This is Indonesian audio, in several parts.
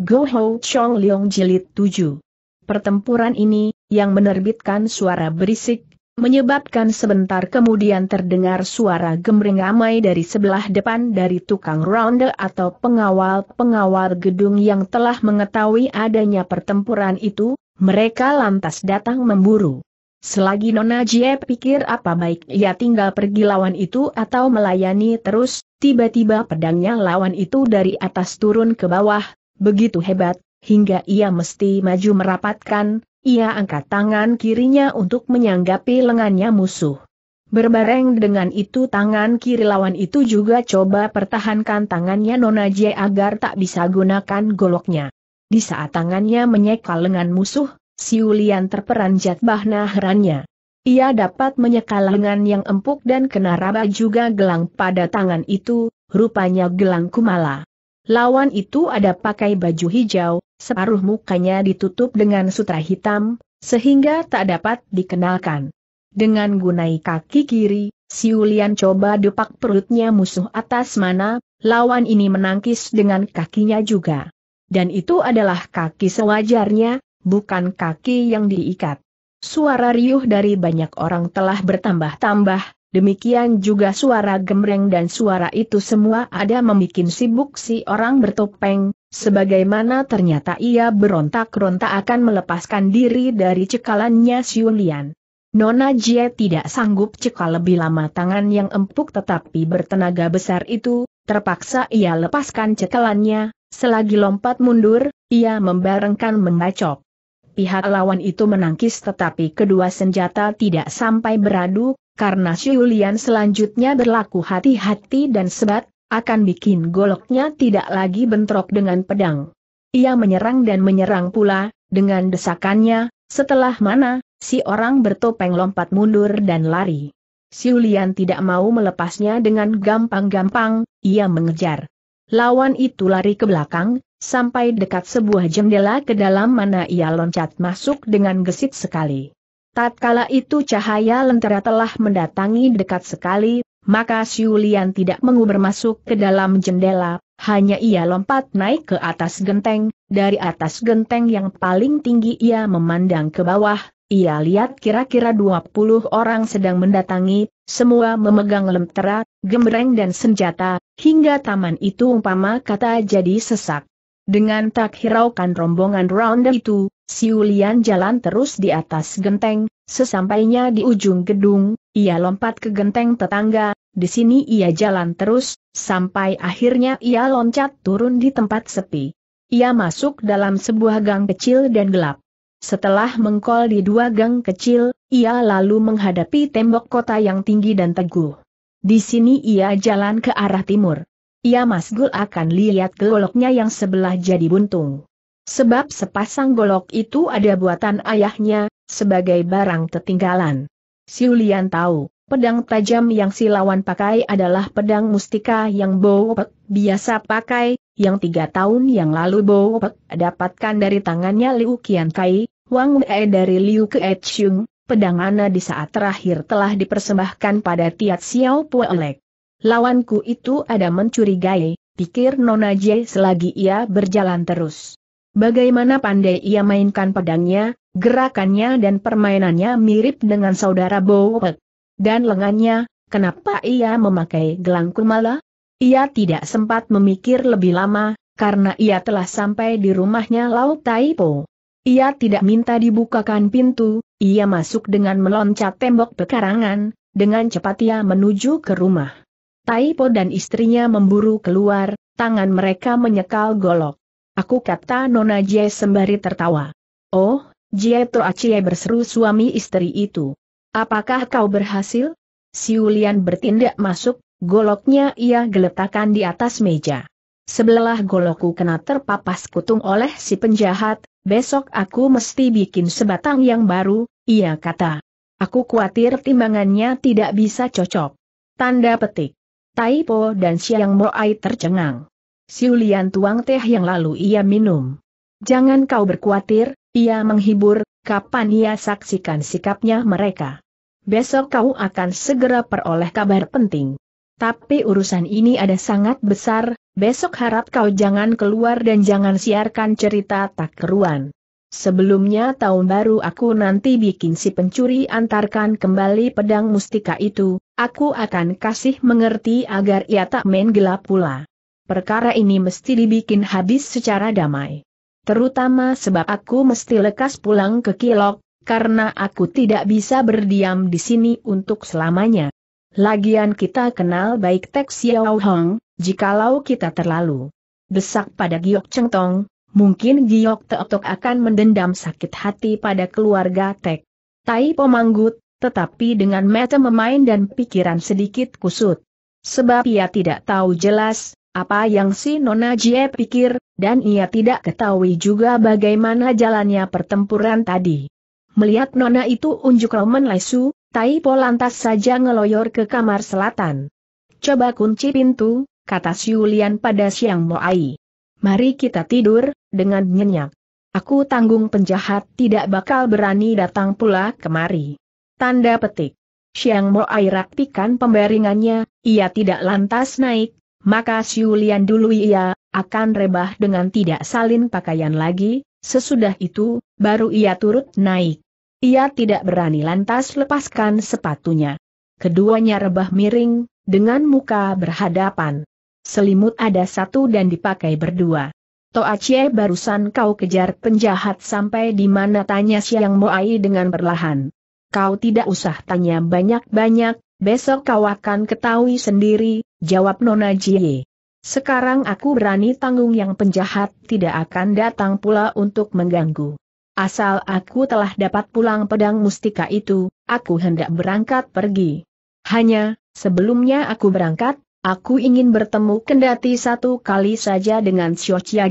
Goho Ho Chong Leong Jilid 7. Pertempuran ini, yang menerbitkan suara berisik, menyebabkan sebentar kemudian terdengar suara gemring ramai dari sebelah depan dari tukang ronde atau pengawal-pengawal gedung yang telah mengetahui adanya pertempuran itu, mereka lantas datang memburu. Selagi Nona Jie pikir apa baik ia tinggal pergi lawan itu atau melayani terus, tiba-tiba pedangnya lawan itu dari atas turun ke bawah, begitu hebat, hingga ia mesti maju merapatkan, ia angkat tangan kirinya untuk menyanggapi lengannya musuh. Berbareng dengan itu tangan kiri lawan itu juga coba pertahankan tangannya Nona J agar tak bisa gunakan goloknya. Di saat tangannya menyekal lengan musuh, Siulian terperanjat bahna herannya. Ia dapat menyekal lengan yang empuk dan kena raba juga gelang pada tangan itu, rupanya gelang kumala. Lawan itu ada pakai baju hijau, separuh mukanya ditutup dengan sutra hitam, sehingga tak dapat dikenalkan. Dengan gunai kaki kiri, Siulian coba depak perutnya musuh atas mana, lawan ini menangkis dengan kakinya juga. Dan itu adalah kaki sewajarnya, bukan kaki yang diikat. Suara riuh dari banyak orang telah bertambah-tambah, Demikian juga suara gemreng dan suara itu semua ada membuat sibuk si orang bertopeng, sebagaimana ternyata ia berontak-rontak akan melepaskan diri dari cekalannya Siulian. Nona Jie tidak sanggup cekal lebih lama tangan yang empuk tetapi bertenaga besar itu, terpaksa ia lepaskan cekalannya, selagi lompat mundur, ia membarengkan membacok. Pihak lawan itu menangkis tetapi kedua senjata tidak sampai beradu, karena Shiulian selanjutnya berlaku hati-hati dan sebat, akan bikin goloknya tidak lagi bentrok dengan pedang. Ia menyerang dan menyerang pula, dengan desakannya, setelah mana, si orang bertopeng lompat mundur dan lari. Siulian tidak mau melepasnya dengan gampang-gampang, ia mengejar. Lawan itu lari ke belakang, sampai dekat sebuah jendela ke dalam mana ia loncat masuk dengan gesit sekali. Tatkala itu cahaya lentera telah mendatangi dekat sekali, maka Siulian tidak mengubur masuk ke dalam jendela, hanya ia lompat naik ke atas genteng, dari atas genteng yang paling tinggi ia memandang ke bawah, ia lihat kira-kira 20 orang sedang mendatangi, semua memegang lentera, gembreng dan senjata, hingga taman itu umpama kata jadi sesak. Dengan tak hiraukan rombongan ronde itu, Siulian jalan terus di atas genteng, sesampainya di ujung gedung, ia lompat ke genteng tetangga, di sini ia jalan terus, sampai akhirnya ia loncat turun di tempat sepi. Ia masuk dalam sebuah gang kecil dan gelap. Setelah mengkol di dua gang kecil, ia lalu menghadapi tembok kota yang tinggi dan teguh. Di sini ia jalan ke arah timur. Ia masgul akan lihat goloknya yang sebelah jadi buntung. Sebab sepasang golok itu ada buatan ayahnya, sebagai barang ketinggalan. Siulian tahu, pedang tajam yang si lawan pakai adalah pedang mustika yang Bowopek biasa pakai, yang tiga tahun yang lalu Bowopek dapatkan dari tangannya Liu Qian Kai, Wang Wei dari Liu Ke Chung, pedang Ana di saat terakhir telah dipersembahkan pada Tiat Xiao Puelek. Lawanku itu ada mencurigai, pikir Nona Jie selagi ia berjalan terus. Bagaimana pandai ia mainkan pedangnya, gerakannya dan permainannya mirip dengan saudara Bowek. Dan lengannya, kenapa ia memakai gelang kumala? Ia tidak sempat memikir lebih lama, karena ia telah sampai di rumahnya Lau Taipo. Ia tidak minta dibukakan pintu, ia masuk dengan meloncat tembok pekarangan, dengan cepat ia menuju ke rumah. Taipo dan istrinya memburu keluar, tangan mereka menyekal golok. Aku kata Nona Jie sembari tertawa. Oh, Jie Toa Cie berseru suami istri itu. Apakah kau berhasil? Siulian bertindak masuk, goloknya ia geletakkan di atas meja. Sebelah golokku kena terpapas kutung oleh si penjahat, besok aku mesti bikin sebatang yang baru, ia kata. Aku khawatir timbangannya tidak bisa cocok. Tanda petik. Taipo dan Siang Moai tercengang siulian tuang teh yang lalu ia minum. Jangan kau berkhawatir, ia menghibur, kapan ia saksikan sikapnya mereka. Besok kau akan segera peroleh kabar penting. Tapi urusan ini ada sangat besar, besok harap kau jangan keluar dan jangan siarkan cerita tak keruan. Sebelumnya tahun baru aku nanti bikin si pencuri antarkan kembali pedang mustika itu, aku akan kasih mengerti agar ia tak main gelap pula perkara ini mesti dibikin habis secara damai. Terutama sebab aku mesti lekas pulang ke Kilok, karena aku tidak bisa berdiam di sini untuk selamanya. Lagian kita kenal baik Tek Xiao Hong, jikalau kita terlalu desak pada Giok Tong, mungkin Giok Teotok akan mendendam sakit hati pada keluarga Tek. Tai Pomanggut, tetapi dengan mata memain dan pikiran sedikit kusut. Sebab ia tidak tahu jelas, apa yang si Nona Jie pikir, dan ia tidak ketahui juga bagaimana jalannya pertempuran tadi. Melihat Nona itu unjuk Roman lesu, Tai Po lantas saja ngeloyor ke kamar selatan. Coba kunci pintu, kata Siulian pada Siang Moai. Mari kita tidur, dengan nyenyak. Aku tanggung penjahat tidak bakal berani datang pula kemari. Tanda petik. Siang Moai rapikan pembaringannya, ia tidak lantas naik, maka Siulian dulu ia, akan rebah dengan tidak salin pakaian lagi, sesudah itu, baru ia turut naik. Ia tidak berani lantas lepaskan sepatunya. Keduanya rebah miring, dengan muka berhadapan. Selimut ada satu dan dipakai berdua. Toa Cie barusan kau kejar penjahat sampai di mana tanya Siang Moai dengan perlahan. Kau tidak usah tanya banyak-banyak, besok kau akan ketahui sendiri, Jawab Nona Jie. Sekarang aku berani tanggung yang penjahat tidak akan datang pula untuk mengganggu. Asal aku telah dapat pulang pedang mustika itu, aku hendak berangkat pergi. Hanya, sebelumnya aku berangkat, aku ingin bertemu kendati satu kali saja dengan Xio Chia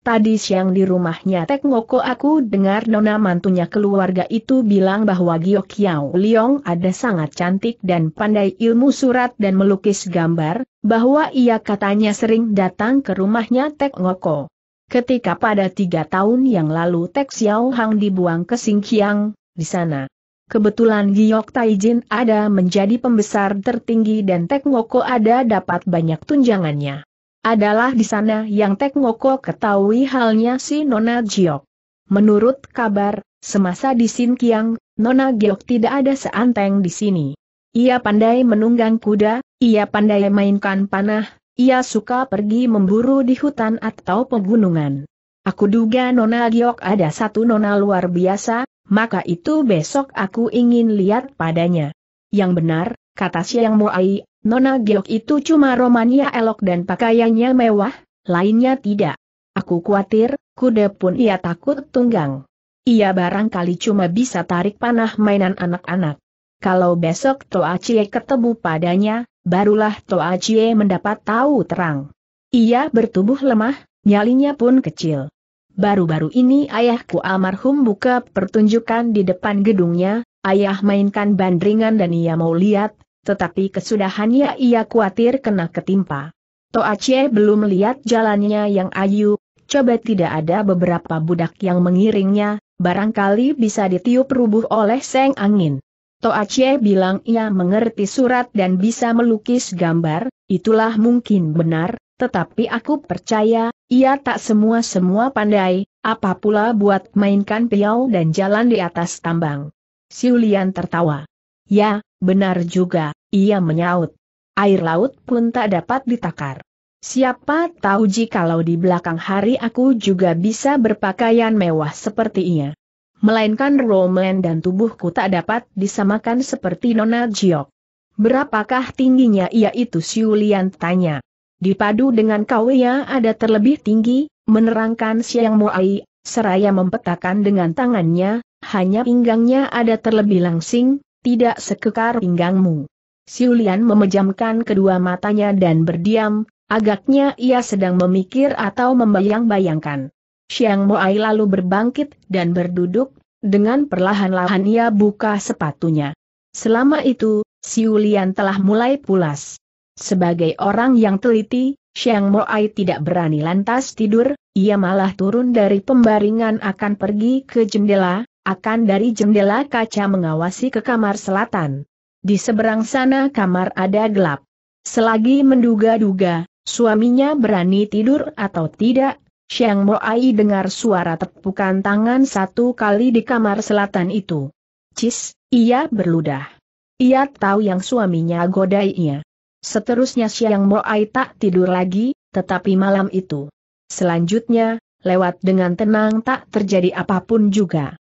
Tadi siang di rumahnya Tek Ngoko aku dengar nona mantunya keluarga itu bilang bahwa Gio Kiao Liong ada sangat cantik dan pandai ilmu surat dan melukis gambar, bahwa ia katanya sering datang ke rumahnya Tek Ngoko. Ketika pada tiga tahun yang lalu Tek Xiao Hang dibuang ke Singkiang, di sana. Kebetulan Giok Taijin ada menjadi pembesar tertinggi dan Tek Ngoko ada dapat banyak tunjangannya. Adalah di sana yang Tek Ngoko ketahui halnya si Nona giok. Menurut kabar, semasa di Sin Kiang, Nona giok tidak ada seanteng di sini. Ia pandai menunggang kuda, ia pandai mainkan panah, ia suka pergi memburu di hutan atau pegunungan. Aku duga Nona Giok ada satu Nona luar biasa, maka itu besok aku ingin lihat padanya. Yang benar, kata Siang Moai, Nona Geok itu cuma romannya elok dan pakaiannya mewah, lainnya tidak. Aku khawatir, kuda pun ia takut tunggang. Ia barangkali cuma bisa tarik panah mainan anak-anak. Kalau besok Toa Cie ketemu padanya, barulah Toa Cie mendapat tahu terang. Ia bertubuh lemah, nyalinya pun kecil. Baru-baru ini ayahku almarhum buka pertunjukan di depan gedungnya, ayah mainkan bandringan dan ia mau lihat, tetapi kesudahannya ia khawatir kena ketimpa. Toa Cie belum melihat jalannya yang ayu, coba tidak ada beberapa budak yang mengiringnya, barangkali bisa ditiup rubuh oleh seng angin. Toa Cie bilang ia mengerti surat dan bisa melukis gambar, itulah mungkin benar, tetapi aku percaya, ia tak semua-semua pandai, apa pula buat mainkan piau dan jalan di atas tambang. Siulian tertawa. Ya, Benar juga, ia menyaut. Air laut pun tak dapat ditakar. Siapa tahu jikalau di belakang hari aku juga bisa berpakaian mewah seperti ia. Melainkan Roman dan tubuhku tak dapat disamakan seperti Nona Jiok. Berapakah tingginya ia itu Siulian tanya. Dipadu dengan kau ia ya, ada terlebih tinggi, menerangkan Siang muai, seraya mempetakan dengan tangannya, hanya pinggangnya ada terlebih langsing, tidak sekekar pinggangmu. Siulian memejamkan kedua matanya dan berdiam, agaknya ia sedang memikir atau membayang-bayangkan. Siang Moai lalu berbangkit dan berduduk, dengan perlahan-lahan ia buka sepatunya. Selama itu, Siulian telah mulai pulas. Sebagai orang yang teliti, Siang Moai tidak berani lantas tidur, ia malah turun dari pembaringan akan pergi ke jendela, akan dari jendela kaca mengawasi ke kamar selatan. Di seberang sana kamar ada gelap. Selagi menduga-duga, suaminya berani tidur atau tidak, Xiang Moai dengar suara tepukan tangan satu kali di kamar selatan itu. Cis, ia berludah. Ia tahu yang suaminya godainya. Seterusnya Xiang Moai tak tidur lagi, tetapi malam itu. Selanjutnya, lewat dengan tenang tak terjadi apapun juga.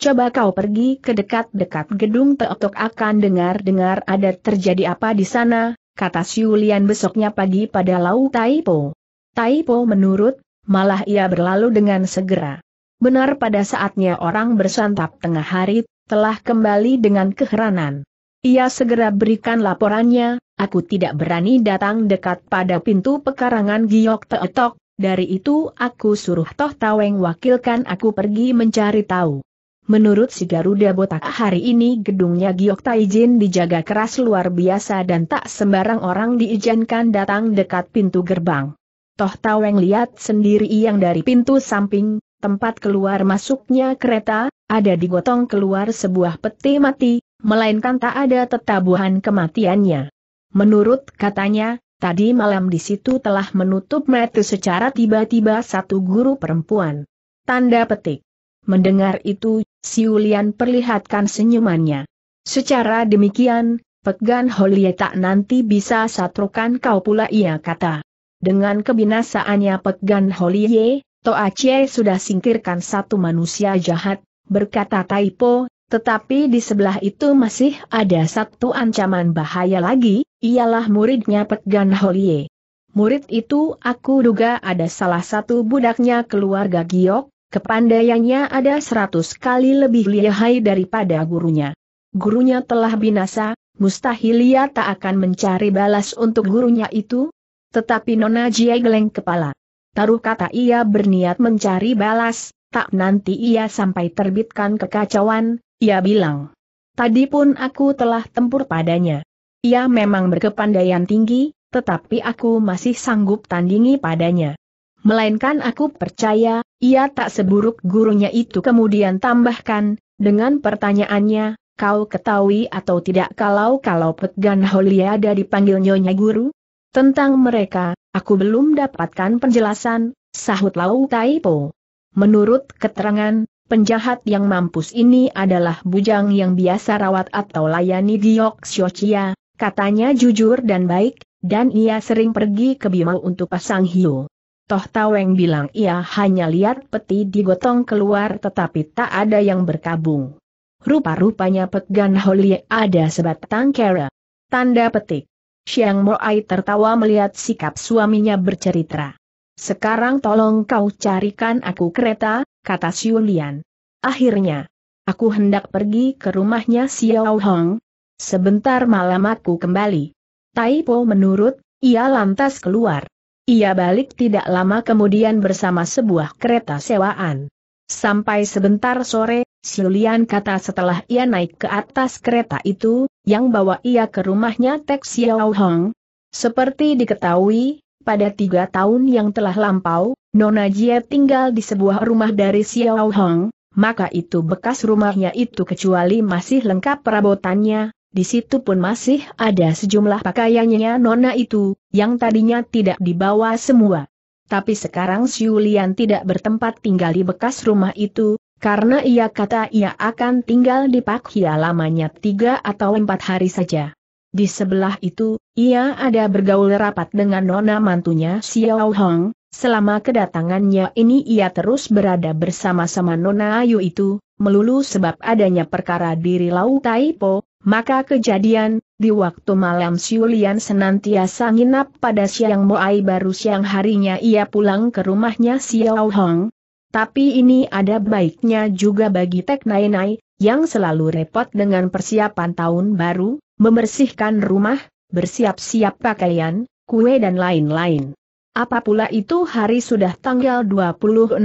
Coba kau pergi ke dekat-dekat gedung teotok akan dengar-dengar ada terjadi apa di sana, kata Siulian besoknya pagi pada Lau Taipo. Taipo menurut, malah ia berlalu dengan segera. Benar pada saatnya orang bersantap tengah hari, telah kembali dengan keheranan. Ia segera berikan laporannya, aku tidak berani datang dekat pada pintu pekarangan Giok Teotok, dari itu aku suruh Toh Taweng wakilkan aku pergi mencari tahu. Menurut si Garuda Botak hari ini gedungnya Giok Taijin dijaga keras luar biasa dan tak sembarang orang diizinkan datang dekat pintu gerbang. Toh Taweng lihat sendiri yang dari pintu samping, tempat keluar masuknya kereta, ada digotong keluar sebuah peti mati, melainkan tak ada tetabuhan kematiannya. Menurut katanya, tadi malam di situ telah menutup metu secara tiba-tiba satu guru perempuan. Tanda petik. Mendengar itu, Siulian perlihatkan senyumannya. Secara demikian, Pegan Holie tak nanti bisa satrukan kau pula ia kata. Dengan kebinasaannya Pegan Holie, Toa Cie sudah singkirkan satu manusia jahat, berkata Taipo, tetapi di sebelah itu masih ada satu ancaman bahaya lagi, ialah muridnya Pegan Holie. Murid itu aku duga ada salah satu budaknya keluarga Giok, Kepandaiannya ada seratus kali lebih lihai daripada gurunya. Gurunya telah binasa, mustahil ia tak akan mencari balas untuk gurunya itu? Tetapi Nona Jie geleng kepala. Taruh kata ia berniat mencari balas, tak nanti ia sampai terbitkan kekacauan, ia bilang. Tadi pun aku telah tempur padanya. Ia memang berkepandaian tinggi, tetapi aku masih sanggup tandingi padanya. Melainkan aku percaya, ia tak seburuk gurunya itu kemudian tambahkan, dengan pertanyaannya, kau ketahui atau tidak kalau-kalau Pet Holiada dipanggil Nyonya Guru? Tentang mereka, aku belum dapatkan penjelasan, sahut Lau Taipo. Menurut keterangan, penjahat yang mampus ini adalah bujang yang biasa rawat atau layani Giok Xiochia, katanya jujur dan baik, dan ia sering pergi ke Bimau untuk pasang hiu. Toh Taweng bilang ia hanya lihat peti digotong keluar tetapi tak ada yang berkabung. Rupa-rupanya petgan Holie ada sebatang kera. Tanda petik. Siang Ai tertawa melihat sikap suaminya bercerita. Sekarang tolong kau carikan aku kereta, kata Siulian. Akhirnya, aku hendak pergi ke rumahnya Xiao Hong. Sebentar malam aku kembali. Tai Po menurut, ia lantas keluar. Ia balik tidak lama kemudian bersama sebuah kereta sewaan. Sampai sebentar sore, Siulian kata setelah ia naik ke atas kereta itu, yang bawa ia ke rumahnya Tek Xiao Hong. Seperti diketahui, pada tiga tahun yang telah lampau, Nona Jie tinggal di sebuah rumah dari Xiao Hong, maka itu bekas rumahnya itu kecuali masih lengkap perabotannya, di situ pun masih ada sejumlah pakaiannya nona itu, yang tadinya tidak dibawa semua. Tapi sekarang Siulian tidak bertempat tinggal di bekas rumah itu, karena ia kata ia akan tinggal di Pak Hia lamanya tiga atau empat hari saja. Di sebelah itu, ia ada bergaul rapat dengan nona mantunya Xiao Hong, selama kedatangannya ini ia terus berada bersama-sama nona Ayu itu, melulu sebab adanya perkara diri Lau Tai Po. Maka kejadian, di waktu malam Siulian senantiasa nginap pada Siang Moai baru siang harinya ia pulang ke rumahnya Xiao Hong. Tapi ini ada baiknya juga bagi Tek Nai Nai, yang selalu repot dengan persiapan tahun baru, membersihkan rumah, bersiap-siap pakaian, kue dan lain-lain. Apa pula itu hari sudah tanggal 26,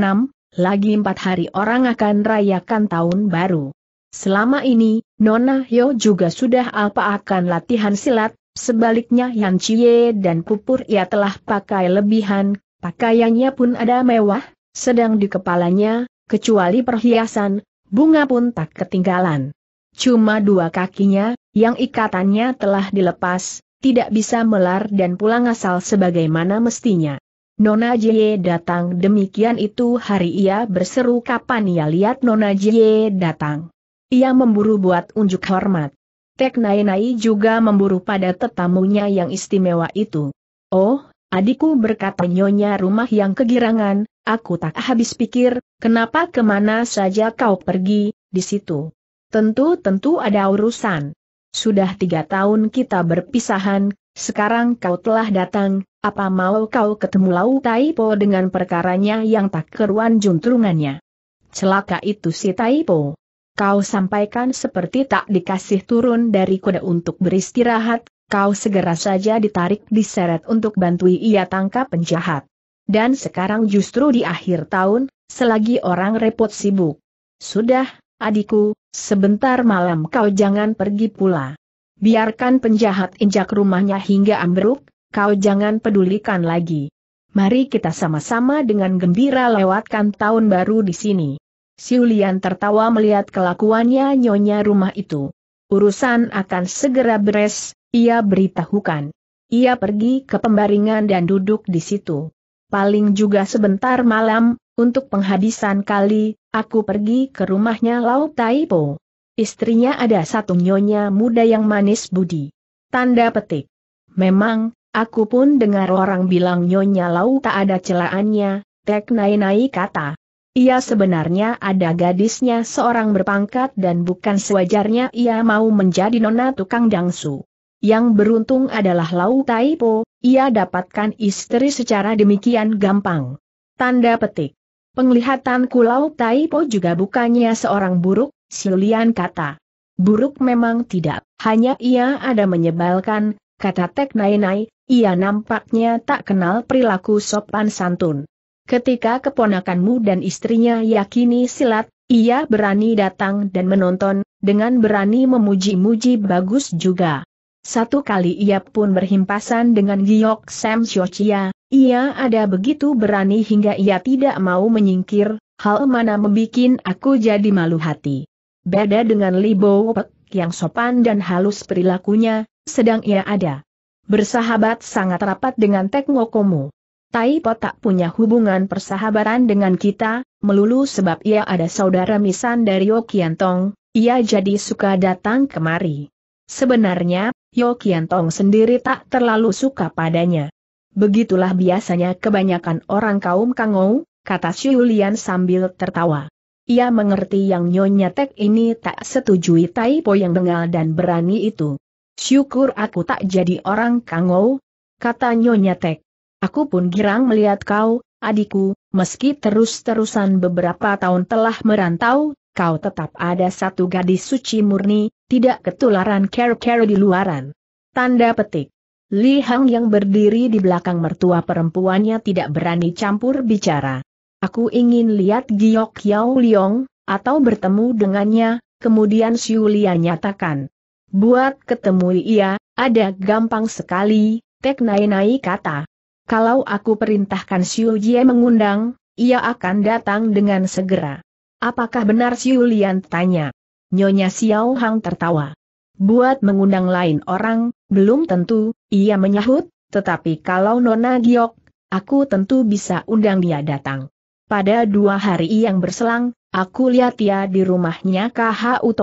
lagi empat hari orang akan rayakan tahun baru. Selama ini, Nona Yo juga sudah apa akan latihan silat, sebaliknya Yan Chie dan Pupur ia telah pakai lebihan, pakaiannya pun ada mewah, sedang di kepalanya, kecuali perhiasan, bunga pun tak ketinggalan. Cuma dua kakinya, yang ikatannya telah dilepas, tidak bisa melar dan pulang asal sebagaimana mestinya. Nona Jie datang demikian itu hari ia berseru kapan ia lihat Nona Jie datang. Ia memburu buat unjuk hormat. Tek Nai-Nai juga memburu pada tetamunya yang istimewa itu. Oh, adikku berkata nyonya rumah yang kegirangan, aku tak habis pikir, kenapa kemana saja kau pergi, di situ. Tentu-tentu ada urusan. Sudah tiga tahun kita berpisahan, sekarang kau telah datang, apa mau kau ketemu Lau Taipo dengan perkaranya yang tak keruan juntrungannya. Celaka itu si Taipo kau sampaikan seperti tak dikasih turun dari kuda untuk beristirahat, kau segera saja ditarik diseret untuk bantui ia tangkap penjahat. Dan sekarang justru di akhir tahun, selagi orang repot sibuk. Sudah, adikku, sebentar malam kau jangan pergi pula. Biarkan penjahat injak rumahnya hingga ambruk, kau jangan pedulikan lagi. Mari kita sama-sama dengan gembira lewatkan tahun baru di sini. Siulian tertawa melihat kelakuannya nyonya rumah itu. Urusan akan segera beres, ia beritahukan. Ia pergi ke pembaringan dan duduk di situ. Paling juga sebentar malam, untuk penghabisan kali, aku pergi ke rumahnya Lau Taipo. Istrinya ada satu nyonya muda yang manis budi. Tanda petik. Memang, aku pun dengar orang bilang nyonya Lau tak ada celaannya, Tek Nai Nai kata. Ia sebenarnya ada gadisnya seorang berpangkat dan bukan sewajarnya ia mau menjadi nona tukang dangsu. Yang beruntung adalah Lau Taipo, ia dapatkan istri secara demikian gampang. Tanda petik. Penglihatanku Lau Taipo juga bukannya seorang buruk, Silian kata. Buruk memang tidak, hanya ia ada menyebalkan, kata Tek Nai Nai. ia nampaknya tak kenal perilaku sopan santun. Ketika keponakanmu dan istrinya yakini silat, ia berani datang dan menonton, dengan berani memuji-muji bagus juga. Satu kali ia pun berhimpasan dengan Giok Sam Shochia, ia ada begitu berani hingga ia tidak mau menyingkir, hal mana membuat aku jadi malu hati. Beda dengan Li Bo Pek yang sopan dan halus perilakunya, sedang ia ada. Bersahabat sangat rapat dengan Tek Ngokomu. Tai Po tak punya hubungan persahabatan dengan kita, melulu sebab ia ada saudara misan dari Yokiantong, ia jadi suka datang kemari. Sebenarnya, Yokiantong sendiri tak terlalu suka padanya. Begitulah biasanya kebanyakan orang kaum Kangou, kata Xiulian sambil tertawa. Ia mengerti yang Nyonya Tek ini tak setujui Tai Po yang dengal dan berani itu. Syukur aku tak jadi orang Kangou, kata Nyonya Tek. Aku pun girang melihat kau, adikku, meski terus-terusan beberapa tahun telah merantau, kau tetap ada satu gadis suci murni, tidak ketularan care-care di luaran. Tanda petik. Li Hang yang berdiri di belakang mertua perempuannya tidak berani campur bicara. Aku ingin lihat Giok Yao Liong, atau bertemu dengannya, kemudian Xiu Siulia nyatakan. Buat ketemu ia, ada gampang sekali, Tek Nai Nai kata. Kalau aku perintahkan Xiu Jie mengundang, ia akan datang dengan segera. Apakah benar Xiu Lian tanya? Nyonya Xiao Hang tertawa. Buat mengundang lain orang, belum tentu, ia menyahut, tetapi kalau Nona Giok, aku tentu bisa undang dia datang. Pada dua hari yang berselang, aku lihat dia di rumahnya KHU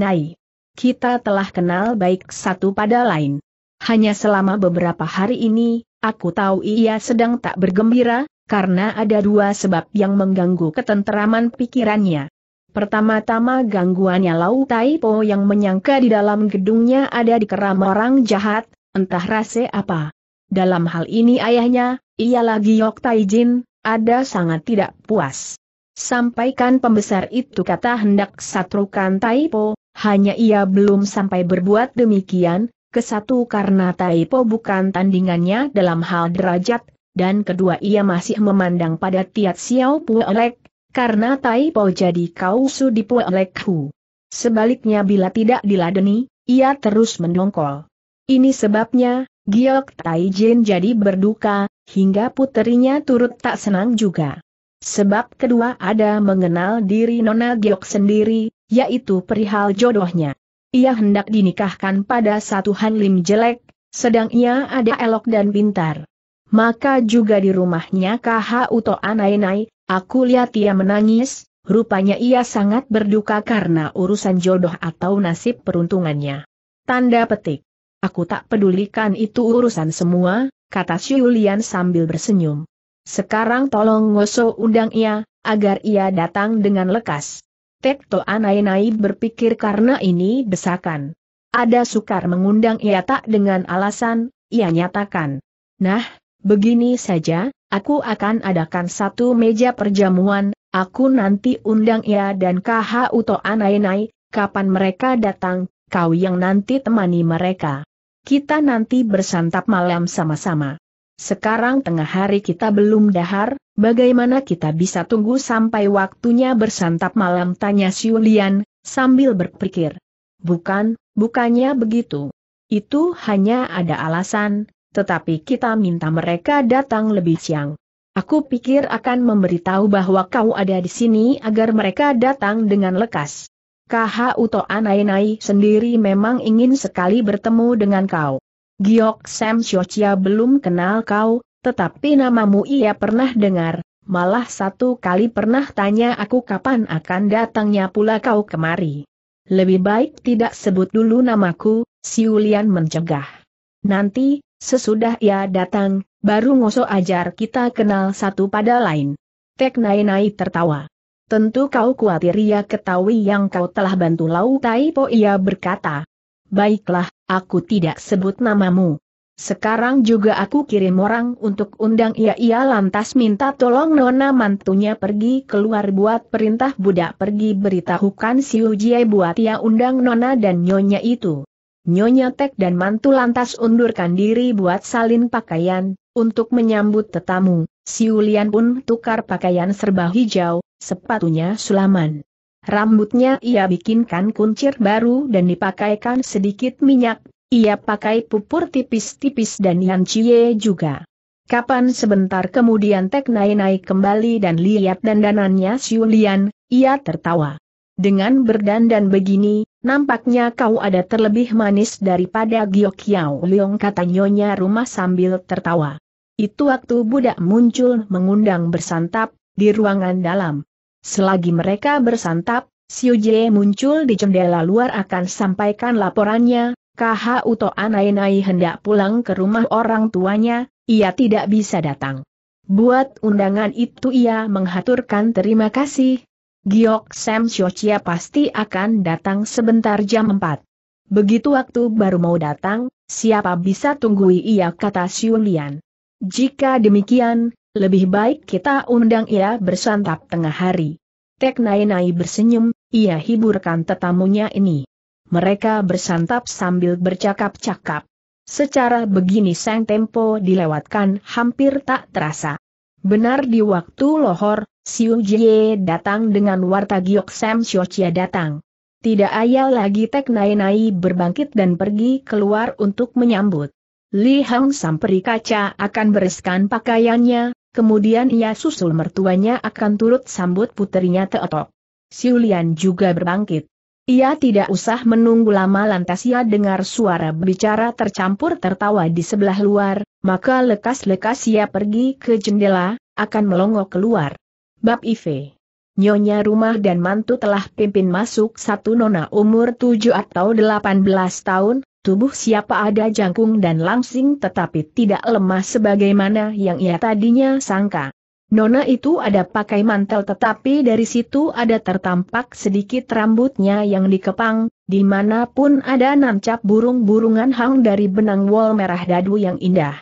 Nai. Kita telah kenal baik satu pada lain. Hanya selama beberapa hari ini, Aku tahu ia sedang tak bergembira, karena ada dua sebab yang mengganggu ketenteraman pikirannya. Pertama-tama gangguannya Lau Taipo yang menyangka di dalam gedungnya ada dikeram orang jahat, entah rase apa. Dalam hal ini ayahnya, Ia ialah Giyok Taijin, ada sangat tidak puas. Sampaikan pembesar itu kata hendak satrukan Po, hanya ia belum sampai berbuat demikian, kesatu karena Taipo bukan tandingannya dalam hal derajat, dan kedua ia masih memandang pada Tiat Xiao Puelek, karena Taipo jadi kausu di Puelek Hu. Sebaliknya bila tidak diladeni, ia terus mendongkol. Ini sebabnya, Giok Taijin jadi berduka, hingga puterinya turut tak senang juga. Sebab kedua ada mengenal diri Nona Giok sendiri, yaitu perihal jodohnya. Ia hendak dinikahkan pada satu Hanlim jelek, sedang ia ada elok dan pintar. Maka juga di rumahnya KH Uto Anainai, aku lihat ia menangis, rupanya ia sangat berduka karena urusan jodoh atau nasib peruntungannya. Tanda petik. Aku tak pedulikan itu urusan semua, kata Siulian sambil bersenyum. Sekarang tolong ngoso undang ia, agar ia datang dengan lekas. Tekto Anainai berpikir karena ini desakan. Ada sukar mengundang ia tak dengan alasan, ia nyatakan. Nah, begini saja, aku akan adakan satu meja perjamuan, aku nanti undang ia dan KH Uto kapan mereka datang, kau yang nanti temani mereka. Kita nanti bersantap malam sama-sama. Sekarang tengah hari kita belum dahar, Bagaimana kita bisa tunggu sampai waktunya bersantap malam tanya Siulian, sambil berpikir. Bukan, bukannya begitu. Itu hanya ada alasan, tetapi kita minta mereka datang lebih siang. Aku pikir akan memberitahu bahwa kau ada di sini agar mereka datang dengan lekas. KH Uto Anainai sendiri memang ingin sekali bertemu dengan kau. Giok Sam Shochia belum kenal kau, tetapi namamu ia pernah dengar, malah satu kali pernah tanya aku kapan akan datangnya pula kau kemari. Lebih baik tidak sebut dulu namaku, Siulian mencegah. Nanti, sesudah ia datang, baru ngoso ajar kita kenal satu pada lain. Tek Nainai tertawa. Tentu kau khawatir ia ketahui yang kau telah bantu Lau Tai Po ia berkata. Baiklah, aku tidak sebut namamu. Sekarang juga aku kirim orang untuk undang ia-ia lantas minta tolong nona mantunya pergi keluar buat perintah budak pergi beritahukan si Ujie buat ia undang nona dan nyonya itu. Nyonya Tek dan mantu lantas undurkan diri buat salin pakaian, untuk menyambut tetamu, si Ulian pun tukar pakaian serba hijau, sepatunya sulaman. Rambutnya ia bikinkan kuncir baru dan dipakaikan sedikit minyak ia pakai pupur tipis-tipis dan Yan Chie juga. Kapan sebentar kemudian Tek Nai naik kembali dan lihat dandanannya Xiu Lian, ia tertawa. Dengan berdandan begini, nampaknya kau ada terlebih manis daripada Giok Yao Leong kata nyonya rumah sambil tertawa. Itu waktu budak muncul mengundang bersantap, di ruangan dalam. Selagi mereka bersantap, Xiu Jie muncul di jendela luar akan sampaikan laporannya, KH Uto Anainai hendak pulang ke rumah orang tuanya, ia tidak bisa datang. Buat undangan itu ia menghaturkan terima kasih. Giok Sam Shochia pasti akan datang sebentar jam 4. Begitu waktu baru mau datang, siapa bisa tunggui ia kata Siulian. Jika demikian, lebih baik kita undang ia bersantap tengah hari. Tek Nainai bersenyum, ia hiburkan tetamunya ini mereka bersantap sambil bercakap-cakap. Secara begini sang tempo dilewatkan hampir tak terasa. Benar di waktu lohor, Siu Jie datang dengan warta giok Sam Xiochia datang. Tidak ayal lagi Tek Nai Nai berbangkit dan pergi keluar untuk menyambut. Li Hang samperi kaca akan bereskan pakaiannya, kemudian ia susul mertuanya akan turut sambut putrinya Teotok. Siu Lian juga berbangkit. Ia tidak usah menunggu lama lantas ia dengar suara bicara tercampur tertawa di sebelah luar, maka lekas-lekas ia pergi ke jendela, akan melongok keluar. Bab IV Nyonya rumah dan mantu telah pimpin masuk satu nona umur 7 atau 18 tahun, tubuh siapa ada jangkung dan langsing tetapi tidak lemah sebagaimana yang ia tadinya sangka. Nona itu ada pakai mantel tetapi dari situ ada tertampak sedikit rambutnya yang dikepang, dimanapun ada nancap burung-burungan hang dari benang wol merah dadu yang indah.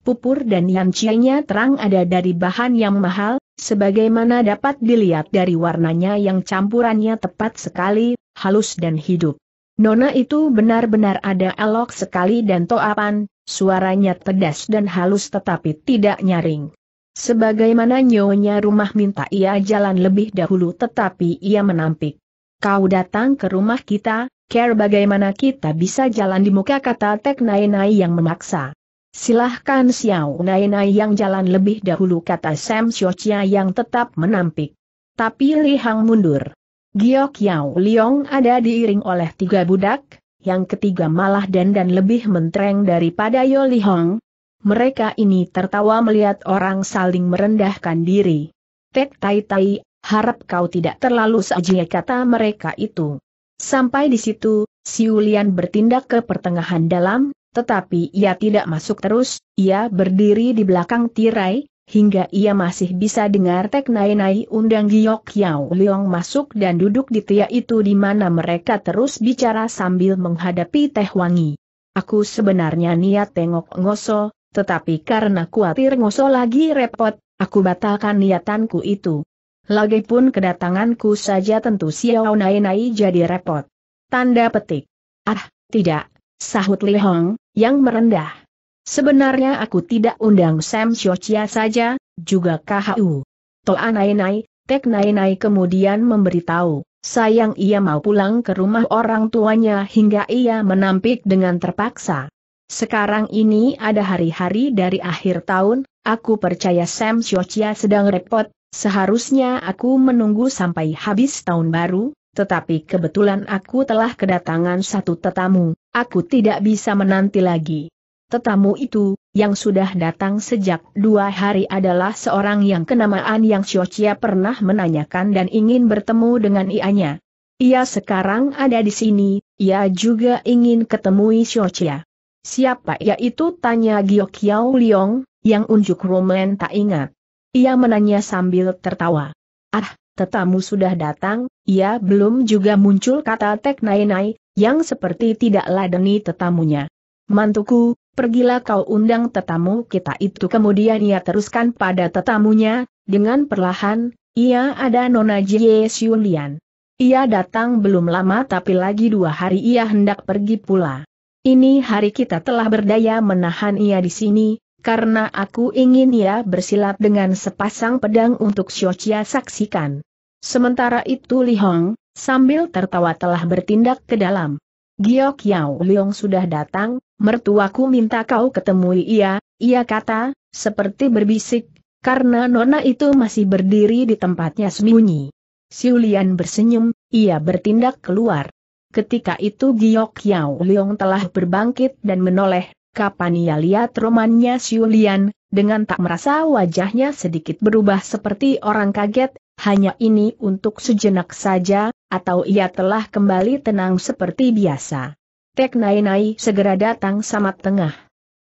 Pupur dan yancianya terang ada dari bahan yang mahal, sebagaimana dapat dilihat dari warnanya yang campurannya tepat sekali, halus dan hidup. Nona itu benar-benar ada elok sekali dan toapan, suaranya pedas dan halus tetapi tidak nyaring. Sebagaimana nyonya rumah minta ia jalan lebih dahulu tetapi ia menampik. Kau datang ke rumah kita, care bagaimana kita bisa jalan di muka kata Tek Nai Nai yang memaksa. Silahkan Xiao Nai Nai yang jalan lebih dahulu kata Sam Xiochia yang tetap menampik. Tapi Li Hang mundur. Giok Yao Liong ada diiring oleh tiga budak, yang ketiga malah dan dan lebih mentereng daripada Yo Li Hong, mereka ini tertawa melihat orang saling merendahkan diri. Tek Tai Tai, harap kau tidak terlalu saji kata mereka itu. Sampai di situ, Siulian bertindak ke pertengahan dalam, tetapi ia tidak masuk terus, ia berdiri di belakang tirai, hingga ia masih bisa dengar Tek Nai Nai undang Giok Yau Leong masuk dan duduk di tia itu di mana mereka terus bicara sambil menghadapi Teh Wangi. Aku sebenarnya niat tengok ngoso, tetapi karena kuatir ngoso lagi repot, aku batalkan niatanku itu. Lagipun kedatanganku saja tentu Xiao Nai Nai jadi repot. Tanda petik. Ah, tidak, sahut Li Hong, yang merendah. Sebenarnya aku tidak undang Sam Xiaochia saja, juga KHU. Toa Nai Nai, Tek Nai Nai kemudian memberitahu, sayang ia mau pulang ke rumah orang tuanya hingga ia menampik dengan terpaksa. Sekarang ini ada hari-hari dari akhir tahun, aku percaya Sam Shochia sedang repot, seharusnya aku menunggu sampai habis tahun baru, tetapi kebetulan aku telah kedatangan satu tetamu, aku tidak bisa menanti lagi. Tetamu itu, yang sudah datang sejak dua hari adalah seorang yang kenamaan yang Shochia pernah menanyakan dan ingin bertemu dengan ianya. Ia sekarang ada di sini, ia juga ingin ketemui Shochia. Siapa ia itu tanya Gio Kiao Liong, yang unjuk Roman tak ingat. Ia menanya sambil tertawa. Ah, tetamu sudah datang, ia belum juga muncul kata Tek Nai Nai, yang seperti tidak ladeni tetamunya. Mantuku, pergilah kau undang tetamu kita itu. Kemudian ia teruskan pada tetamunya, dengan perlahan, ia ada Nona Jie Lian. Ia datang belum lama tapi lagi dua hari ia hendak pergi pula. Ini hari kita telah berdaya menahan ia di sini, karena aku ingin ia bersilat dengan sepasang pedang untuk Xiochia saksikan. Sementara itu Li Hong, sambil tertawa telah bertindak ke dalam. Giok Yao Leong sudah datang, mertuaku minta kau ketemui ia, ia kata, seperti berbisik, karena nona itu masih berdiri di tempatnya sembunyi. Siulian bersenyum, ia bertindak keluar. Ketika itu Giok Yao Leong telah berbangkit dan menoleh, kapan ia lihat romannya Siulian, dengan tak merasa wajahnya sedikit berubah seperti orang kaget, hanya ini untuk sejenak saja, atau ia telah kembali tenang seperti biasa. Tek Nai Nai segera datang sama tengah.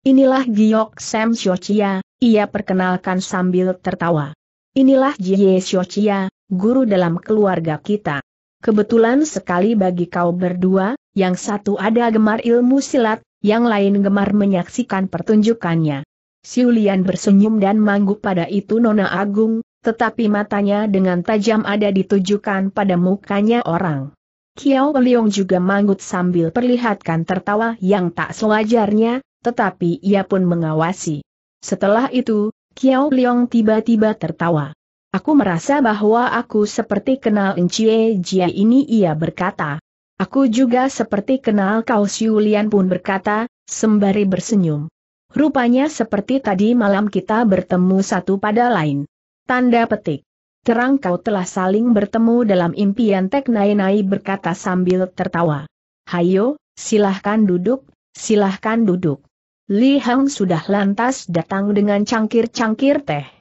Inilah Giok Sam Xiochia, ia perkenalkan sambil tertawa. Inilah Jie Xiochia, guru dalam keluarga kita. Kebetulan sekali bagi kau berdua, yang satu ada gemar ilmu silat, yang lain gemar menyaksikan pertunjukannya. Siulian bersenyum dan mangguk pada itu Nona Agung, tetapi matanya dengan tajam ada ditujukan pada mukanya orang. Kiao Liong juga manggut sambil perlihatkan tertawa yang tak sewajarnya, tetapi ia pun mengawasi. Setelah itu, Kiao Liong tiba-tiba tertawa. Aku merasa bahwa aku seperti kenal Encie Jia ini ia berkata. Aku juga seperti kenal kau Siulian pun berkata, sembari bersenyum. Rupanya seperti tadi malam kita bertemu satu pada lain. Tanda petik. Terang kau telah saling bertemu dalam impian Tek Nai Nai berkata sambil tertawa. Hayo, silahkan duduk, silahkan duduk. Li Hang sudah lantas datang dengan cangkir-cangkir teh.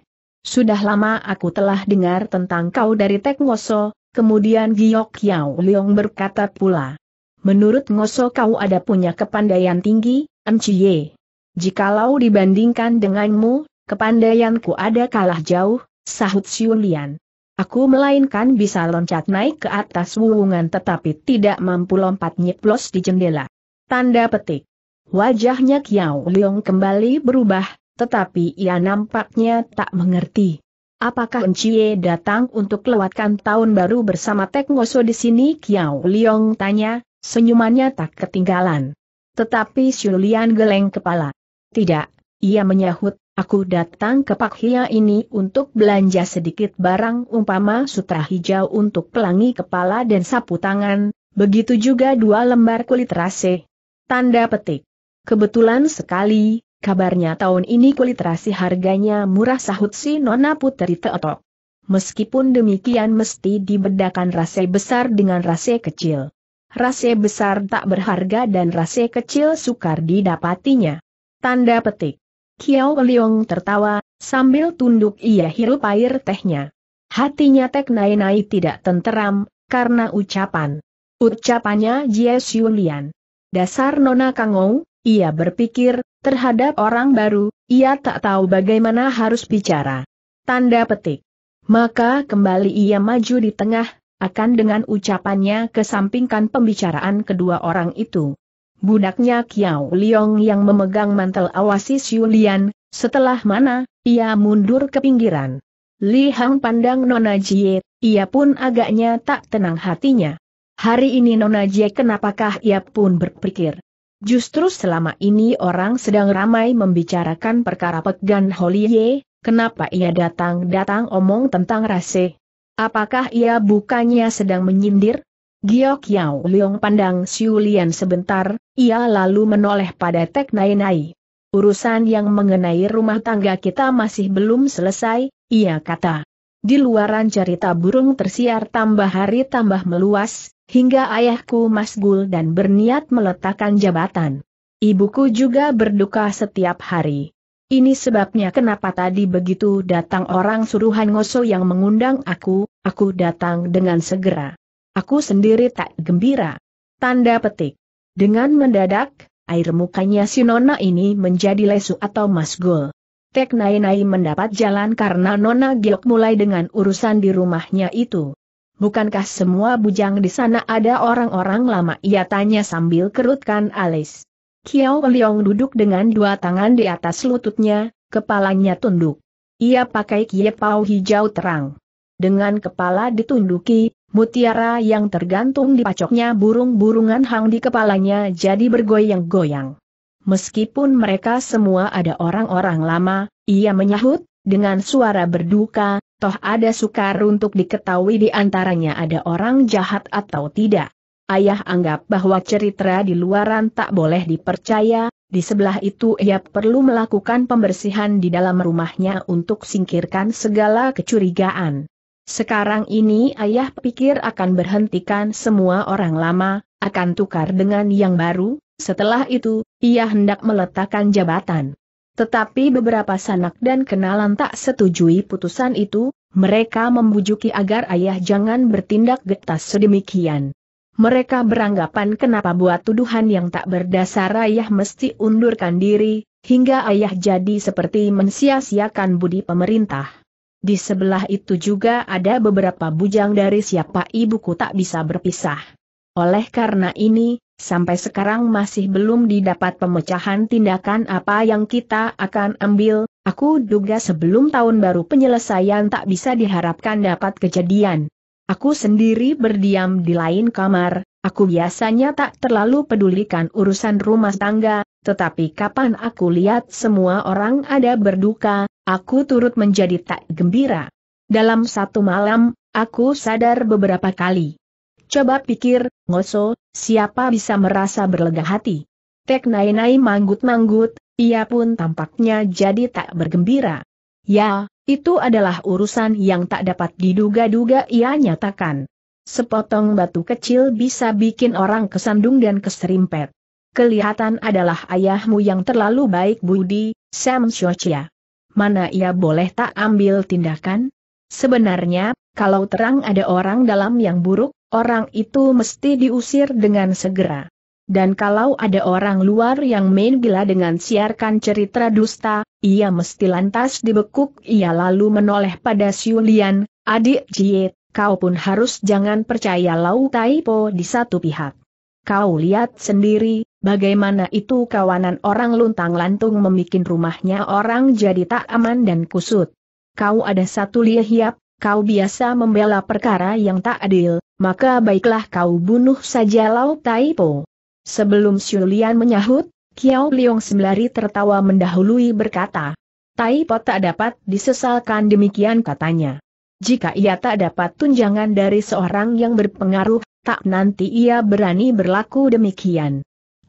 Sudah lama aku telah dengar tentang kau dari Tek Ngoso, kemudian Giok Yau Leong berkata pula. Menurut Ngoso kau ada punya kepandaian tinggi, Enciye. Jikalau dibandingkan denganmu, kepandaianku ada kalah jauh, sahut Siulian. Aku melainkan bisa loncat naik ke atas wuungan tetapi tidak mampu lompat nyeplos di jendela. Tanda petik. Wajahnya Kiao Leong kembali berubah, tetapi ia nampaknya tak mengerti. Apakah Encie datang untuk lewatkan tahun baru bersama Tek Ngoso di sini? Kiao Liong tanya, senyumannya tak ketinggalan. Tetapi Xulian geleng kepala. Tidak, ia menyahut, aku datang ke Pak Hia ini untuk belanja sedikit barang umpama sutra hijau untuk pelangi kepala dan sapu tangan, begitu juga dua lembar kulit rase. Tanda petik. Kebetulan sekali, Kabarnya tahun ini kulit harganya murah sahut si Nona Putri Teotok. Meskipun demikian mesti dibedakan rase besar dengan rase kecil. Rase besar tak berharga dan rase kecil sukar didapatinya. Tanda petik. Kiao Liong tertawa, sambil tunduk ia hirup air tehnya. Hatinya Tek Nai Nai tidak tenteram, karena ucapan. Ucapannya Jie Lian. Dasar Nona Kangou, ia berpikir, terhadap orang baru, ia tak tahu bagaimana harus bicara. Tanda petik. Maka kembali ia maju di tengah, akan dengan ucapannya kesampingkan pembicaraan kedua orang itu. Budaknya Kiao Liong yang memegang mantel awasi Siulian, setelah mana, ia mundur ke pinggiran. Li Hang pandang Nona Jie, ia pun agaknya tak tenang hatinya. Hari ini Nona Jie kenapakah ia pun berpikir. Justru selama ini orang sedang ramai membicarakan perkara Pegan Holie, kenapa ia datang-datang omong tentang rase? Apakah ia bukannya sedang menyindir? Giok Yao Leong pandang Siu Lian sebentar, ia lalu menoleh pada Tek Nai Nai. Urusan yang mengenai rumah tangga kita masih belum selesai, ia kata. Di luaran cerita burung tersiar tambah hari tambah meluas, hingga ayahku masgul dan berniat meletakkan jabatan. Ibuku juga berduka setiap hari. Ini sebabnya kenapa tadi begitu datang orang suruhan Ngoso yang mengundang aku, aku datang dengan segera. Aku sendiri tak gembira. Tanda petik. Dengan mendadak, air mukanya si Nona ini menjadi lesu atau masgul. Tek Nainai mendapat jalan karena Nona Giok mulai dengan urusan di rumahnya itu bukankah semua bujang di sana ada orang-orang lama? Ia tanya sambil kerutkan alis. Kiao Liong duduk dengan dua tangan di atas lututnya, kepalanya tunduk. Ia pakai kiepau hijau terang. Dengan kepala ditunduki, mutiara yang tergantung di pacoknya burung-burungan hang di kepalanya jadi bergoyang-goyang. Meskipun mereka semua ada orang-orang lama, ia menyahut, dengan suara berduka, toh ada sukar untuk diketahui di antaranya ada orang jahat atau tidak. Ayah anggap bahwa cerita di luaran tak boleh dipercaya, di sebelah itu ia perlu melakukan pembersihan di dalam rumahnya untuk singkirkan segala kecurigaan. Sekarang ini ayah pikir akan berhentikan semua orang lama, akan tukar dengan yang baru, setelah itu, ia hendak meletakkan jabatan. Tetapi beberapa sanak dan kenalan tak setujui putusan itu, mereka membujuki agar ayah jangan bertindak getas sedemikian. Mereka beranggapan kenapa buat tuduhan yang tak berdasar ayah mesti undurkan diri, hingga ayah jadi seperti mensia-siakan budi pemerintah. Di sebelah itu juga ada beberapa bujang dari siapa ibuku tak bisa berpisah. Oleh karena ini, Sampai sekarang masih belum didapat pemecahan tindakan apa yang kita akan ambil, aku duga sebelum tahun baru penyelesaian tak bisa diharapkan dapat kejadian. Aku sendiri berdiam di lain kamar, aku biasanya tak terlalu pedulikan urusan rumah tangga, tetapi kapan aku lihat semua orang ada berduka, aku turut menjadi tak gembira. Dalam satu malam, aku sadar beberapa kali. Coba pikir, Ngoso, siapa bisa merasa berlega hati? Tek Nainai manggut-manggut, ia pun tampaknya jadi tak bergembira. Ya, itu adalah urusan yang tak dapat diduga-duga ia nyatakan. Sepotong batu kecil bisa bikin orang kesandung dan keserimpet. Kelihatan adalah ayahmu yang terlalu baik budi, Sam Shochia. Mana ia boleh tak ambil tindakan? Sebenarnya, kalau terang ada orang dalam yang buruk, orang itu mesti diusir dengan segera. Dan kalau ada orang luar yang main gila dengan siarkan cerita dusta, ia mesti lantas dibekuk ia lalu menoleh pada Siulian, adik Jiet, kau pun harus jangan percaya Lau Taipo di satu pihak. Kau lihat sendiri, bagaimana itu kawanan orang luntang-lantung memikin rumahnya orang jadi tak aman dan kusut. Kau ada satu hiap, kau biasa membela perkara yang tak adil, maka baiklah kau bunuh saja Lau Taipo. Sebelum Xulian menyahut, Kiao Liong sembari tertawa mendahului berkata, Taipo tak dapat disesalkan demikian katanya. Jika ia tak dapat tunjangan dari seorang yang berpengaruh, tak nanti ia berani berlaku demikian.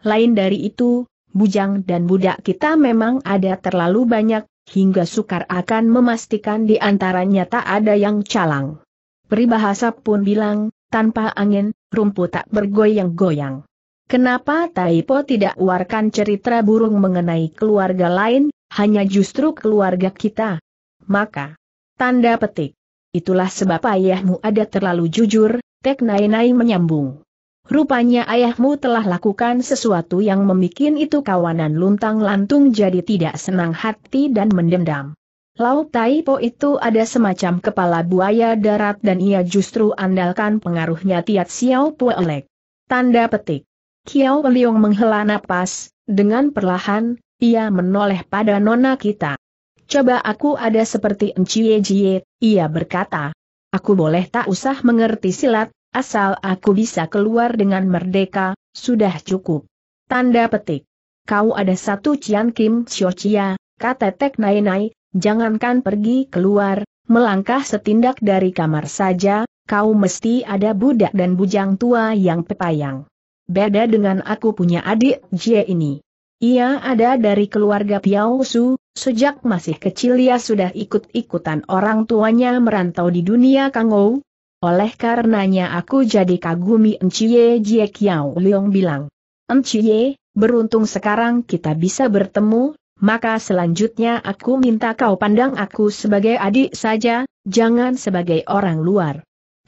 Lain dari itu, bujang dan budak kita memang ada terlalu banyak, hingga sukar akan memastikan di antaranya tak ada yang calang. Peribahasa pun bilang, tanpa angin, rumput tak bergoyang-goyang. Kenapa Taipo tidak warkan cerita burung mengenai keluarga lain, hanya justru keluarga kita? Maka, tanda petik. Itulah sebab ayahmu ada terlalu jujur, Tek Nainai menyambung. Rupanya ayahmu telah lakukan sesuatu yang membuat itu kawanan luntang-lantung jadi tidak senang hati dan mendendam. Laut Taipo itu ada semacam kepala buaya darat dan ia justru andalkan pengaruhnya Tiat Xiao Puelek. Tanda petik. Kiao Liong menghela napas, dengan perlahan, ia menoleh pada nona kita. Coba aku ada seperti Enciye Jie, ia berkata. Aku boleh tak usah mengerti silat, Asal aku bisa keluar dengan merdeka, sudah cukup. Tanda petik. Kau ada satu Cian Kim Chia, kata Tek Nai Nai, jangankan pergi keluar, melangkah setindak dari kamar saja, kau mesti ada budak dan bujang tua yang pepayang. Beda dengan aku punya adik Jie ini. Ia ada dari keluarga Piao Su, sejak masih kecil ia sudah ikut-ikutan orang tuanya merantau di dunia Kangou, oleh karenanya aku jadi kagumi Enciye Jie Kiao Leong bilang. Enciye, beruntung sekarang kita bisa bertemu, maka selanjutnya aku minta kau pandang aku sebagai adik saja, jangan sebagai orang luar.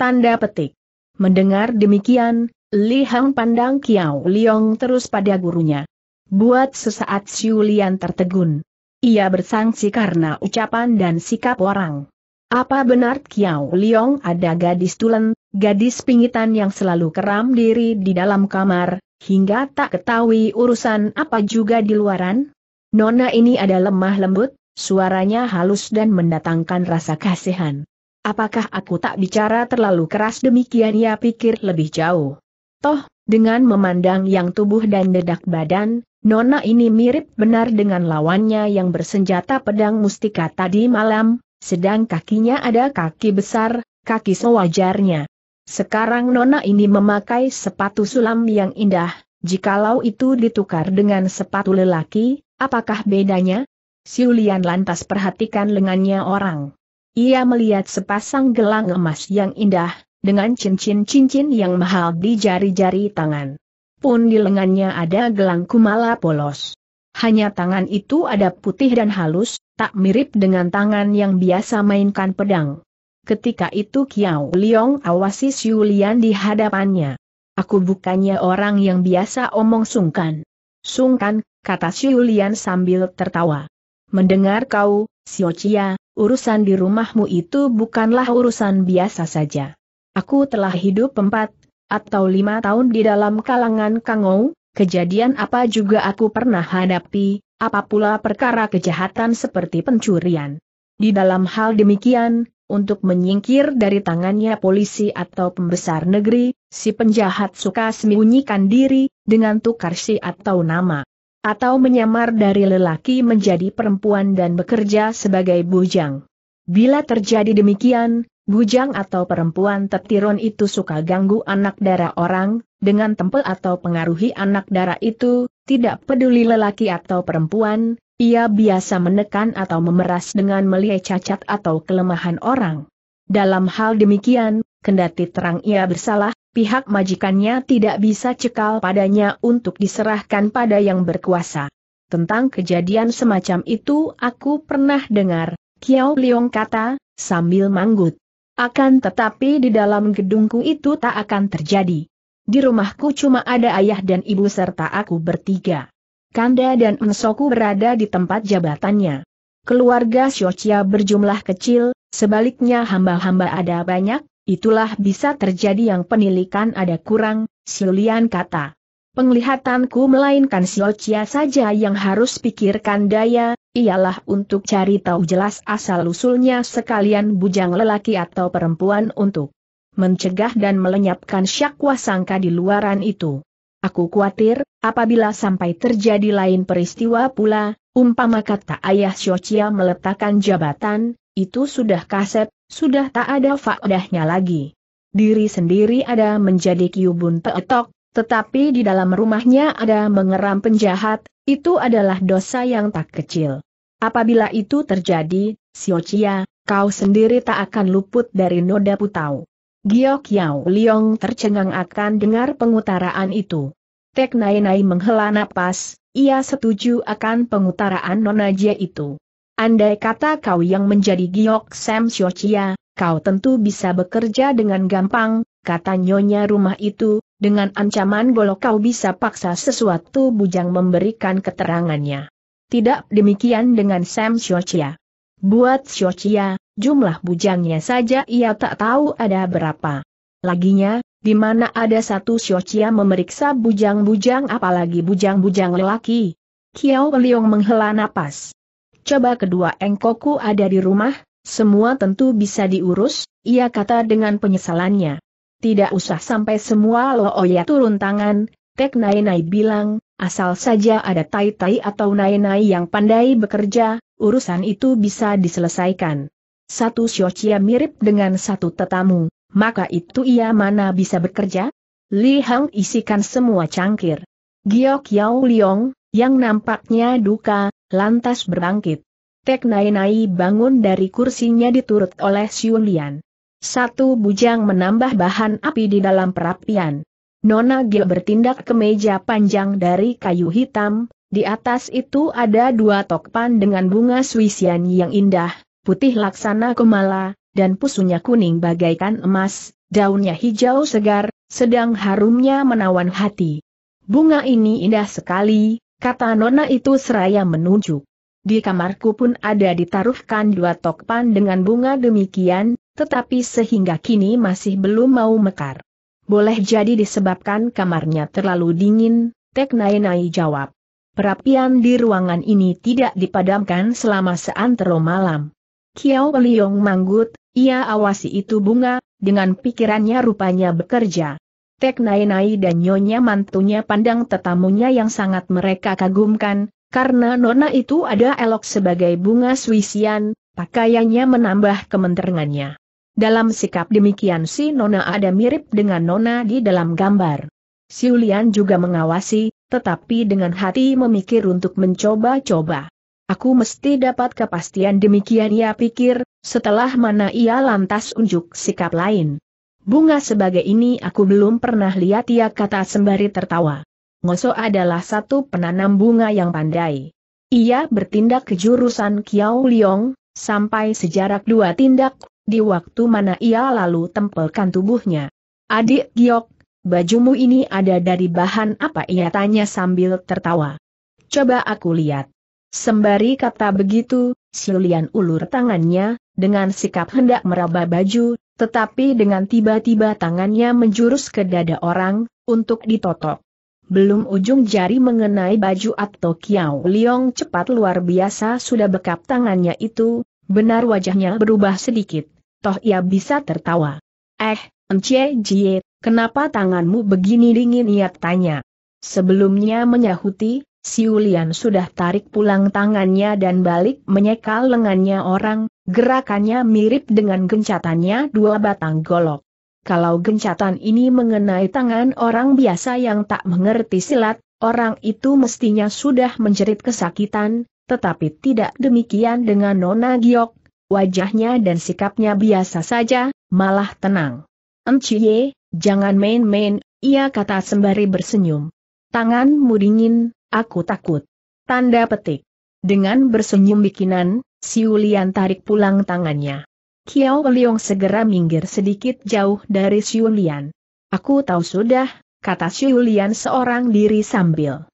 Tanda petik. Mendengar demikian, Li Hang pandang Kiao Leong terus pada gurunya. Buat sesaat Siulian tertegun. Ia bersangsi karena ucapan dan sikap orang. Apa benar Kiao Liong ada gadis tulen, gadis pingitan yang selalu keram diri di dalam kamar, hingga tak ketahui urusan apa juga di luaran? Nona ini ada lemah lembut, suaranya halus dan mendatangkan rasa kasihan. Apakah aku tak bicara terlalu keras demikian ia pikir lebih jauh? Toh, dengan memandang yang tubuh dan dedak badan, Nona ini mirip benar dengan lawannya yang bersenjata pedang mustika tadi malam, sedang kakinya ada kaki besar, kaki sewajarnya. Sekarang Nona ini memakai sepatu sulam yang indah, jikalau itu ditukar dengan sepatu lelaki, apakah bedanya? Siulian lantas perhatikan lengannya orang. Ia melihat sepasang gelang emas yang indah, dengan cincin-cincin yang mahal di jari-jari tangan. Pun di lengannya ada gelang kumala polos. Hanya tangan itu ada putih dan halus, tak mirip dengan tangan yang biasa mainkan pedang. Ketika itu Kiao Liong awasi Xiu Lian di hadapannya. Aku bukannya orang yang biasa omong sungkan. Sungkan, kata Xiu Lian sambil tertawa. Mendengar kau, Xiao Chia, urusan di rumahmu itu bukanlah urusan biasa saja. Aku telah hidup empat atau lima tahun di dalam kalangan Kangou, kejadian apa juga aku pernah hadapi, apa pula perkara kejahatan seperti pencurian. Di dalam hal demikian, untuk menyingkir dari tangannya polisi atau pembesar negeri, si penjahat suka sembunyikan diri, dengan tukar si atau nama. Atau menyamar dari lelaki menjadi perempuan dan bekerja sebagai bujang. Bila terjadi demikian, bujang atau perempuan tertiron itu suka ganggu anak darah orang, dengan tempel atau pengaruhi anak darah itu, tidak peduli lelaki atau perempuan, ia biasa menekan atau memeras dengan melihat cacat atau kelemahan orang. Dalam hal demikian, kendati terang ia bersalah, pihak majikannya tidak bisa cekal padanya untuk diserahkan pada yang berkuasa. Tentang kejadian semacam itu aku pernah dengar, Kiao Liong kata, sambil manggut. Akan tetapi di dalam gedungku itu tak akan terjadi. Di rumahku cuma ada ayah dan ibu serta aku bertiga. Kanda dan Ensoku berada di tempat jabatannya. Keluarga Shochia berjumlah kecil, sebaliknya hamba-hamba ada banyak, itulah bisa terjadi yang penilikan ada kurang, Silian kata. Penglihatanku melainkan Shochia saja yang harus pikirkan daya, ialah untuk cari tahu jelas asal-usulnya sekalian bujang lelaki atau perempuan untuk mencegah dan melenyapkan syakwa sangka di luaran itu. Aku khawatir, apabila sampai terjadi lain peristiwa pula, umpama kata ayah Shochia meletakkan jabatan, itu sudah kaset, sudah tak ada faedahnya lagi. Diri sendiri ada menjadi kiubun peetok, tetapi di dalam rumahnya ada mengeram penjahat, itu adalah dosa yang tak kecil. Apabila itu terjadi, Siocia, kau sendiri tak akan luput dari noda putau. Gio Kiao Liong tercengang akan dengar pengutaraan itu. Tek Nai Nai menghela napas, ia setuju akan pengutaraan Nona itu. Andai kata kau yang menjadi Giok Sam Siochia, kau tentu bisa bekerja dengan gampang, kata nyonya rumah itu, dengan ancaman golok kau bisa paksa sesuatu bujang memberikan keterangannya. Tidak demikian dengan Sam Siochia. Buat Siochia, Jumlah bujangnya saja ia tak tahu ada berapa. Laginya, di mana ada satu Xiochia memeriksa bujang-bujang apalagi bujang-bujang lelaki. Kiao Liong menghela napas. Coba kedua engkoku ada di rumah, semua tentu bisa diurus, ia kata dengan penyesalannya. Tidak usah sampai semua looya turun tangan, Tek Nai Nai bilang, asal saja ada tai-tai atau nai yang pandai bekerja, urusan itu bisa diselesaikan satu Xiochia mirip dengan satu tetamu, maka itu ia mana bisa bekerja? Li Hang isikan semua cangkir. Giok Yao Liong, yang nampaknya duka, lantas berbangkit. Tek Nai Nai bangun dari kursinya diturut oleh Xiu Lian. Satu bujang menambah bahan api di dalam perapian. Nona Gil bertindak ke meja panjang dari kayu hitam, di atas itu ada dua tokpan dengan bunga suisian yang indah, putih laksana kumala, dan pusunya kuning bagaikan emas, daunnya hijau segar, sedang harumnya menawan hati. Bunga ini indah sekali, kata nona itu seraya menunjuk. Di kamarku pun ada ditaruhkan dua tokpan dengan bunga demikian, tetapi sehingga kini masih belum mau mekar. Boleh jadi disebabkan kamarnya terlalu dingin, Tek Nainai jawab. Perapian di ruangan ini tidak dipadamkan selama seantero malam. Kiao Liong manggut, ia awasi itu bunga, dengan pikirannya rupanya bekerja. Tek Nai Nai dan Nyonya mantunya pandang tetamunya yang sangat mereka kagumkan, karena Nona itu ada elok sebagai bunga Swisian, pakaiannya menambah kementerangannya. Dalam sikap demikian si Nona ada mirip dengan Nona di dalam gambar. Siulian juga mengawasi, tetapi dengan hati memikir untuk mencoba-coba. Aku mesti dapat kepastian demikian ia pikir, setelah mana ia lantas unjuk sikap lain. Bunga sebagai ini aku belum pernah lihat ia kata sembari tertawa. Ngoso adalah satu penanam bunga yang pandai. Ia bertindak ke jurusan Kiao Liong, sampai sejarak dua tindak, di waktu mana ia lalu tempelkan tubuhnya. Adik Giok, bajumu ini ada dari bahan apa ia tanya sambil tertawa. Coba aku lihat. Sembari kata begitu, Silian ulur tangannya, dengan sikap hendak meraba baju, tetapi dengan tiba-tiba tangannya menjurus ke dada orang, untuk ditotok. Belum ujung jari mengenai baju atau kiau Liong cepat luar biasa sudah bekap tangannya itu, benar wajahnya berubah sedikit, toh ia bisa tertawa. Eh, Encie Jie, kenapa tanganmu begini dingin ia tanya. Sebelumnya menyahuti, Siulian sudah tarik pulang tangannya dan balik menyekal lengannya orang, gerakannya mirip dengan gencatannya dua batang golok. Kalau gencatan ini mengenai tangan orang biasa yang tak mengerti silat, orang itu mestinya sudah menjerit kesakitan, tetapi tidak demikian dengan Nona Giok, wajahnya dan sikapnya biasa saja, malah tenang. Enciye, jangan main-main, ia kata sembari bersenyum. Tanganmu dingin, Aku takut. Tanda petik. Dengan bersenyum bikinan, Siulian tarik pulang tangannya. Kiao Liong segera minggir sedikit jauh dari Siulian. Aku tahu sudah, kata Siulian seorang diri sambil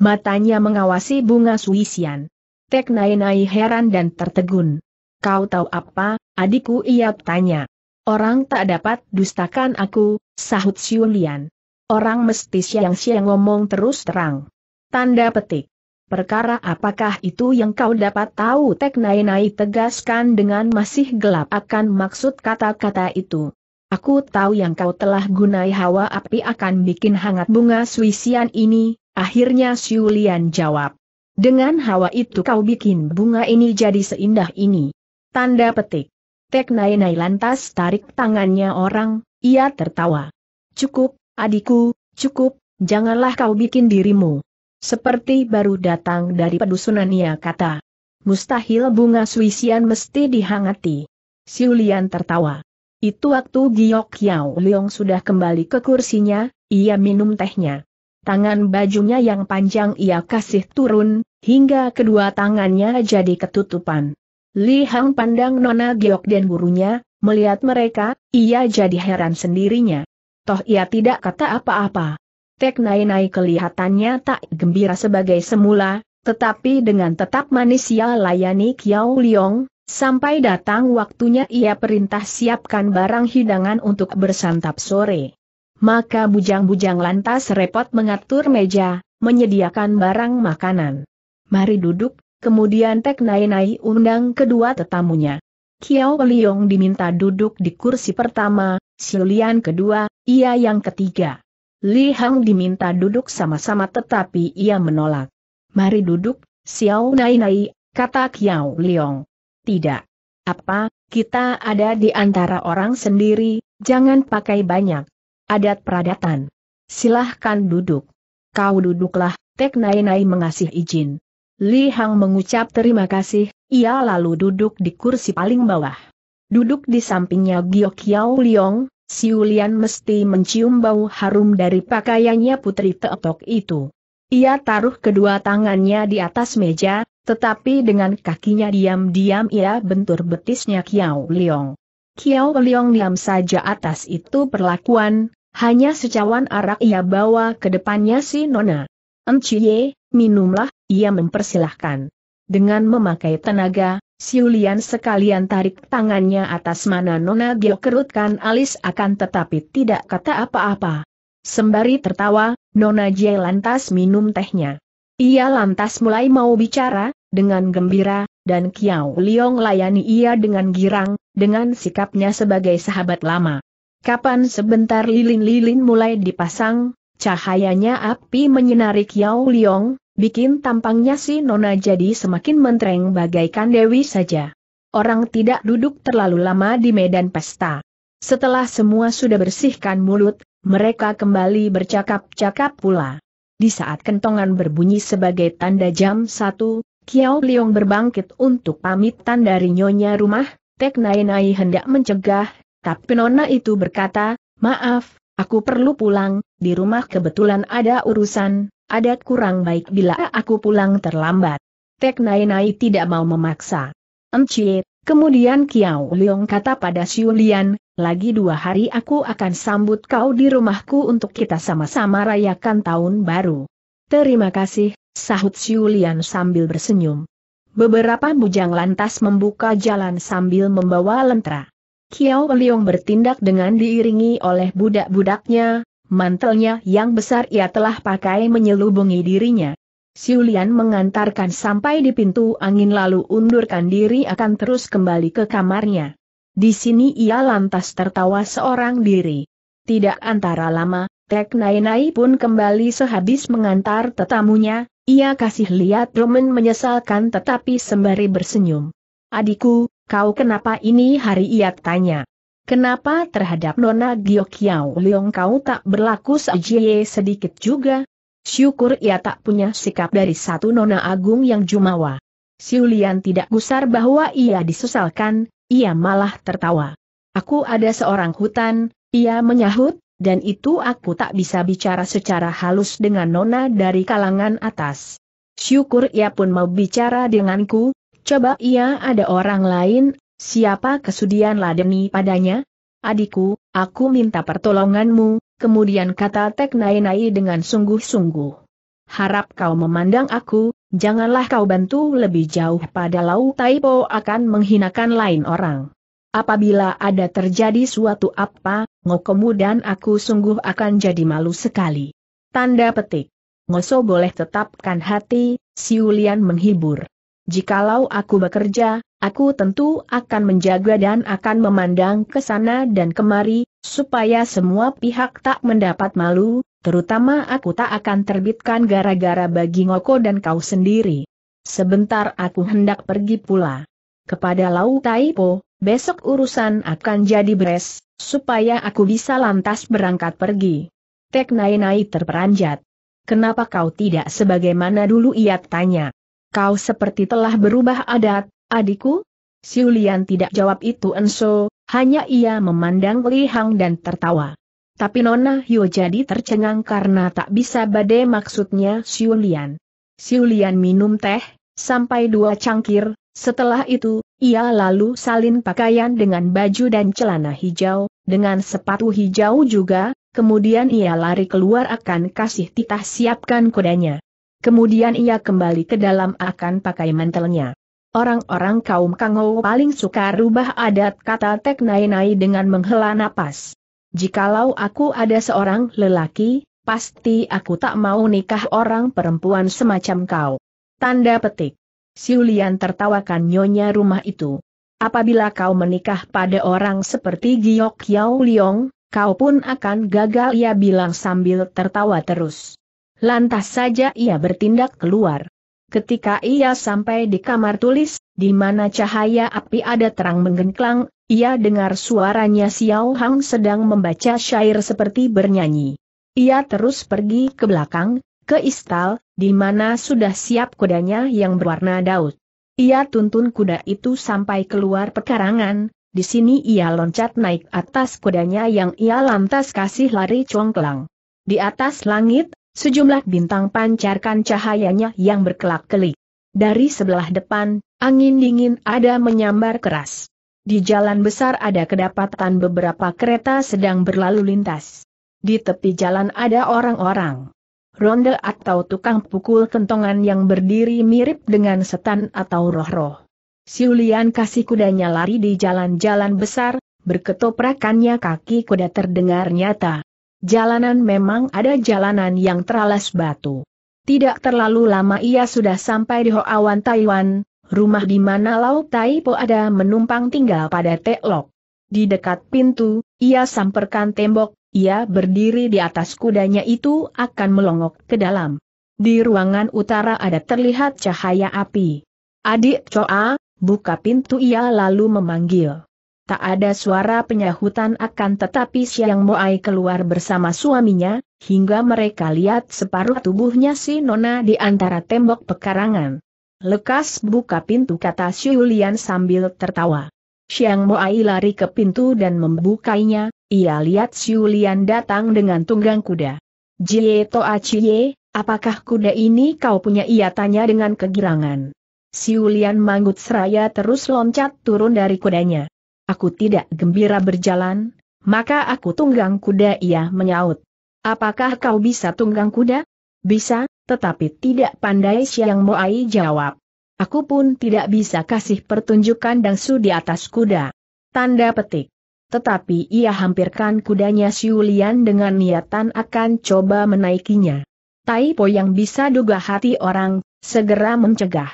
matanya mengawasi bunga suisian. Tek Nai Nai heran dan tertegun. Kau tahu apa, adikku ia tanya. Orang tak dapat dustakan aku, sahut Siulian. Orang mesti siang-siang ngomong terus terang. Tanda petik. Perkara apakah itu yang kau dapat tahu? Tek nai tegaskan dengan masih gelap akan maksud kata-kata itu. Aku tahu yang kau telah gunai hawa api akan bikin hangat bunga suisian ini, akhirnya Siulian jawab. Dengan hawa itu kau bikin bunga ini jadi seindah ini. Tanda petik. Tek nai lantas tarik tangannya orang, ia tertawa. Cukup, adikku, cukup, janganlah kau bikin dirimu seperti baru datang dari pedusunan ia kata. Mustahil bunga suisian mesti dihangati. Siulian tertawa. Itu waktu Giok Yao Leong sudah kembali ke kursinya, ia minum tehnya. Tangan bajunya yang panjang ia kasih turun, hingga kedua tangannya jadi ketutupan. Li Hang pandang Nona Giok dan gurunya, melihat mereka, ia jadi heran sendirinya. Toh ia tidak kata apa-apa. Tek Nai Nai kelihatannya tak gembira sebagai semula, tetapi dengan tetap manis ia layani Kiao Liong, sampai datang waktunya ia perintah siapkan barang hidangan untuk bersantap sore. Maka bujang-bujang lantas repot mengatur meja, menyediakan barang makanan. Mari duduk, kemudian Tek Nai Nai undang kedua tetamunya. Kiao Liong diminta duduk di kursi pertama, Silian kedua, ia yang ketiga. Li Hang diminta duduk sama-sama tetapi ia menolak. Mari duduk, Xiao Nai Nai, kata Xiao Liong. Tidak. Apa, kita ada di antara orang sendiri, jangan pakai banyak. Adat peradatan. Silahkan duduk. Kau duduklah, Tek Nai Nai mengasih izin. Li Hang mengucap terima kasih, ia lalu duduk di kursi paling bawah. Duduk di sampingnya Gio Xiao Liong, Siulian mesti mencium bau harum dari pakaiannya putri teotok itu. Ia taruh kedua tangannya di atas meja, tetapi dengan kakinya diam-diam ia bentur betisnya Kiao Liong. Kiao Liong diam saja atas itu perlakuan, hanya secawan arak ia bawa ke depannya si Nona. Enciye, minumlah, ia mempersilahkan. Dengan memakai tenaga, Siulian sekalian tarik tangannya atas mana Nona Gio kerutkan alis akan tetapi tidak kata apa-apa. Sembari tertawa, Nona Jie lantas minum tehnya. Ia lantas mulai mau bicara, dengan gembira, dan Kiao Liong layani ia dengan girang, dengan sikapnya sebagai sahabat lama. Kapan sebentar lilin-lilin mulai dipasang, cahayanya api menyinari Kiao Liong, Bikin tampangnya si Nona jadi semakin mentereng bagaikan Dewi saja. Orang tidak duduk terlalu lama di medan pesta. Setelah semua sudah bersihkan mulut, mereka kembali bercakap-cakap pula. Di saat kentongan berbunyi sebagai tanda jam satu, Kiao Liong berbangkit untuk pamitan dari nyonya rumah, Tek Nai Nai hendak mencegah, tapi Nona itu berkata, maaf, aku perlu pulang, di rumah kebetulan ada urusan, Adat kurang baik bila aku pulang terlambat. Tek Nai Nai tidak mau memaksa. Encie, kemudian Kiao Leong kata pada Siulian, lagi dua hari aku akan sambut kau di rumahku untuk kita sama-sama rayakan tahun baru. Terima kasih, sahut Siulian sambil bersenyum. Beberapa bujang lantas membuka jalan sambil membawa lentera. Kiao Leong bertindak dengan diiringi oleh budak-budaknya, Mantelnya yang besar ia telah pakai menyelubungi dirinya. Siulian mengantarkan sampai di pintu angin lalu undurkan diri akan terus kembali ke kamarnya. Di sini ia lantas tertawa seorang diri. Tidak antara lama, Tek Nainai pun kembali sehabis mengantar tetamunya, ia kasih lihat Roman menyesalkan tetapi sembari bersenyum. Adikku, kau kenapa ini hari ia tanya. Kenapa terhadap Nona Gio Kiao Leong kau tak berlaku sejie sedikit juga? Syukur ia tak punya sikap dari satu Nona Agung yang jumawa. Siulian tidak gusar bahwa ia disesalkan, ia malah tertawa. Aku ada seorang hutan, ia menyahut, dan itu aku tak bisa bicara secara halus dengan Nona dari kalangan atas. Syukur ia pun mau bicara denganku, coba ia ada orang lain, Siapa kesudian ladeni padanya? Adikku, aku minta pertolonganmu, kemudian kata Tek Nai dengan sungguh-sungguh. Harap kau memandang aku, janganlah kau bantu lebih jauh pada Lau Taipo akan menghinakan lain orang. Apabila ada terjadi suatu apa, ngokomu dan aku sungguh akan jadi malu sekali. Tanda petik. Ngoso boleh tetapkan hati, Siulian menghibur. Jikalau aku bekerja, aku tentu akan menjaga dan akan memandang ke sana dan kemari, supaya semua pihak tak mendapat malu, terutama aku tak akan terbitkan gara-gara bagi Ngoko dan kau sendiri. Sebentar aku hendak pergi pula. Kepada Lau Taipo, besok urusan akan jadi beres, supaya aku bisa lantas berangkat pergi. Tek Nai Nai terperanjat. Kenapa kau tidak sebagaimana dulu ia tanya? Kau seperti telah berubah adat, adikku? Siulian tidak jawab itu Enso, hanya ia memandang Lihang dan tertawa. Tapi Nona Hyo jadi tercengang karena tak bisa badai maksudnya Siulian. Siulian minum teh, sampai dua cangkir, setelah itu, ia lalu salin pakaian dengan baju dan celana hijau, dengan sepatu hijau juga, kemudian ia lari keluar akan kasih titah siapkan kudanya. Kemudian ia kembali ke dalam akan pakai mantelnya. Orang-orang kaum Kangou paling suka rubah adat kata Tek Nai Nai dengan menghela napas. Jikalau aku ada seorang lelaki, pasti aku tak mau nikah orang perempuan semacam kau. Tanda petik. Siulian tertawakan nyonya rumah itu. Apabila kau menikah pada orang seperti Giok Yao Liong, kau pun akan gagal ia bilang sambil tertawa terus. Lantas saja ia bertindak keluar. Ketika ia sampai di kamar tulis, di mana cahaya api ada terang menggengklang, ia dengar suaranya Xiao Hang sedang membaca syair seperti bernyanyi. Ia terus pergi ke belakang, ke istal, di mana sudah siap kudanya yang berwarna daud. Ia tuntun kuda itu sampai keluar pekarangan, di sini ia loncat naik atas kudanya yang ia lantas kasih lari congklang. Di atas langit, sejumlah bintang pancarkan cahayanya yang berkelak-kelik. Dari sebelah depan, angin dingin ada menyambar keras. Di jalan besar ada kedapatan beberapa kereta sedang berlalu lintas. Di tepi jalan ada orang-orang. Ronde atau tukang pukul kentongan yang berdiri mirip dengan setan atau roh-roh. Siulian kasih kudanya lari di jalan-jalan besar, berketoprakannya kaki kuda terdengar nyata. Jalanan memang ada jalanan yang teralas batu. Tidak terlalu lama ia sudah sampai di Hoawan Taiwan, rumah di mana Lau Tai Po ada menumpang tinggal pada Teklok. Di dekat pintu, ia samperkan tembok, ia berdiri di atas kudanya itu akan melongok ke dalam. Di ruangan utara ada terlihat cahaya api. Adik Choa, buka pintu ia lalu memanggil. Tak ada suara penyahutan akan tetapi Siang Moai keluar bersama suaminya, hingga mereka lihat separuh tubuhnya si Nona di antara tembok pekarangan. Lekas buka pintu kata Siulian sambil tertawa. Siang Moai lari ke pintu dan membukainya, ia lihat Siulian datang dengan tunggang kuda. Jie Toa Cie, apakah kuda ini kau punya ia tanya dengan kegirangan. Siulian manggut seraya terus loncat turun dari kudanya aku tidak gembira berjalan, maka aku tunggang kuda ia menyaut. Apakah kau bisa tunggang kuda? Bisa, tetapi tidak pandai Siang Moai jawab. Aku pun tidak bisa kasih pertunjukan dangsu di atas kuda. Tanda petik. Tetapi ia hampirkan kudanya Siulian dengan niatan akan coba menaikinya. Tai Po yang bisa duga hati orang, segera mencegah.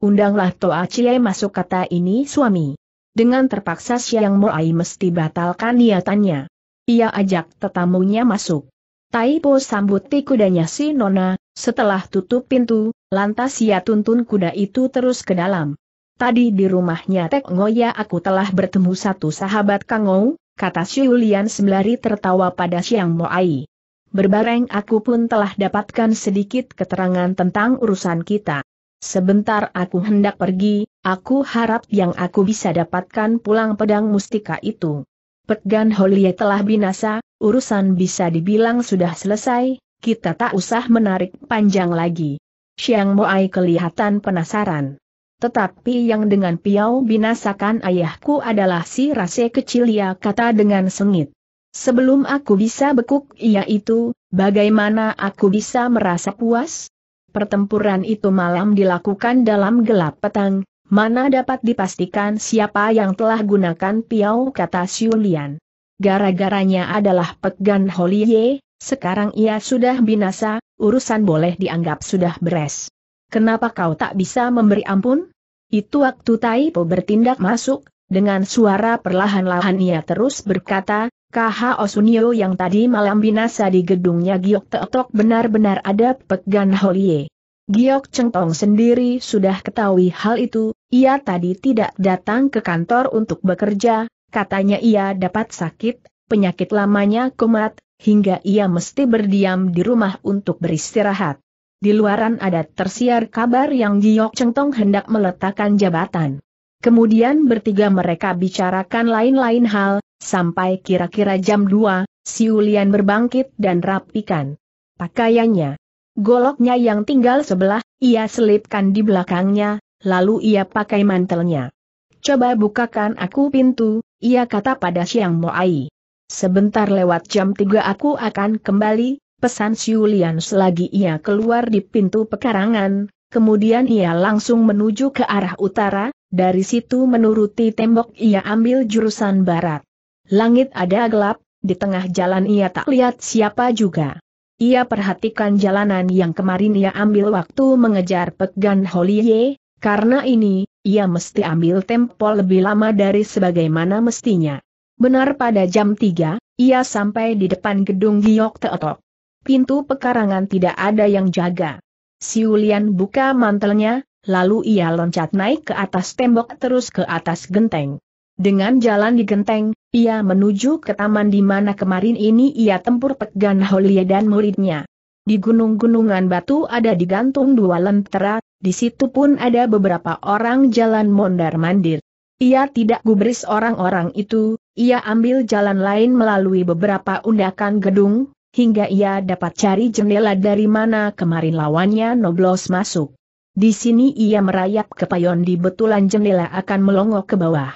Undanglah Toa Chie masuk kata ini suami. Dengan terpaksa Siang Moai mesti batalkan niatannya. Ia ajak tetamunya masuk. Taipo sambut kudanya si Nona, setelah tutup pintu, lantas ia tuntun kuda itu terus ke dalam. Tadi di rumahnya Tek Ngoya aku telah bertemu satu sahabat Kangou, kata Siulian sembari tertawa pada Siang Moai. Berbareng aku pun telah dapatkan sedikit keterangan tentang urusan kita. Sebentar aku hendak pergi, aku harap yang aku bisa dapatkan pulang pedang mustika itu. Pegan Holie telah binasa, urusan bisa dibilang sudah selesai, kita tak usah menarik panjang lagi. Siang Moai kelihatan penasaran. Tetapi yang dengan piau binasakan ayahku adalah si rase kecil ya kata dengan sengit. Sebelum aku bisa bekuk ia itu, bagaimana aku bisa merasa puas? pertempuran itu malam dilakukan dalam gelap petang, mana dapat dipastikan siapa yang telah gunakan piau kata Siulian. Gara-garanya adalah Pegan Holie, sekarang ia sudah binasa, urusan boleh dianggap sudah beres. Kenapa kau tak bisa memberi ampun? Itu waktu Taipo bertindak masuk, dengan suara perlahan-lahan ia terus berkata, KH Osunio yang tadi malam binasa di gedungnya Giok Teotok benar-benar ada pegan Holie. Giok Cengtong sendiri sudah ketahui hal itu, ia tadi tidak datang ke kantor untuk bekerja, katanya ia dapat sakit, penyakit lamanya kumat, hingga ia mesti berdiam di rumah untuk beristirahat. Di luaran ada tersiar kabar yang Giok Cengtong hendak meletakkan jabatan. Kemudian bertiga mereka bicarakan lain-lain hal, sampai kira-kira jam 2, si Siulian berbangkit dan rapikan pakaiannya. Goloknya yang tinggal sebelah, ia selipkan di belakangnya, lalu ia pakai mantelnya. Coba bukakan aku pintu, ia kata pada Siang Moai. Sebentar lewat jam 3 aku akan kembali, pesan Siulian selagi ia keluar di pintu pekarangan, kemudian ia langsung menuju ke arah utara, dari situ menuruti tembok ia ambil jurusan barat. Langit ada gelap, di tengah jalan ia tak lihat siapa juga. Ia perhatikan jalanan yang kemarin ia ambil waktu mengejar Pegan Holie, karena ini, ia mesti ambil tempo lebih lama dari sebagaimana mestinya. Benar pada jam 3, ia sampai di depan gedung Giok Teotok. Pintu pekarangan tidak ada yang jaga. Siulian buka mantelnya, lalu ia loncat naik ke atas tembok terus ke atas genteng. Dengan jalan di genteng, ia menuju ke taman di mana kemarin ini ia tempur pegan Holia dan muridnya. Di gunung-gunungan batu ada digantung dua lentera, di situ pun ada beberapa orang jalan mondar-mandir. Ia tidak gubris orang-orang itu, ia ambil jalan lain melalui beberapa undakan gedung, hingga ia dapat cari jendela dari mana kemarin lawannya Noblos masuk. Di sini ia merayap ke payon di betulan jendela akan melongo ke bawah.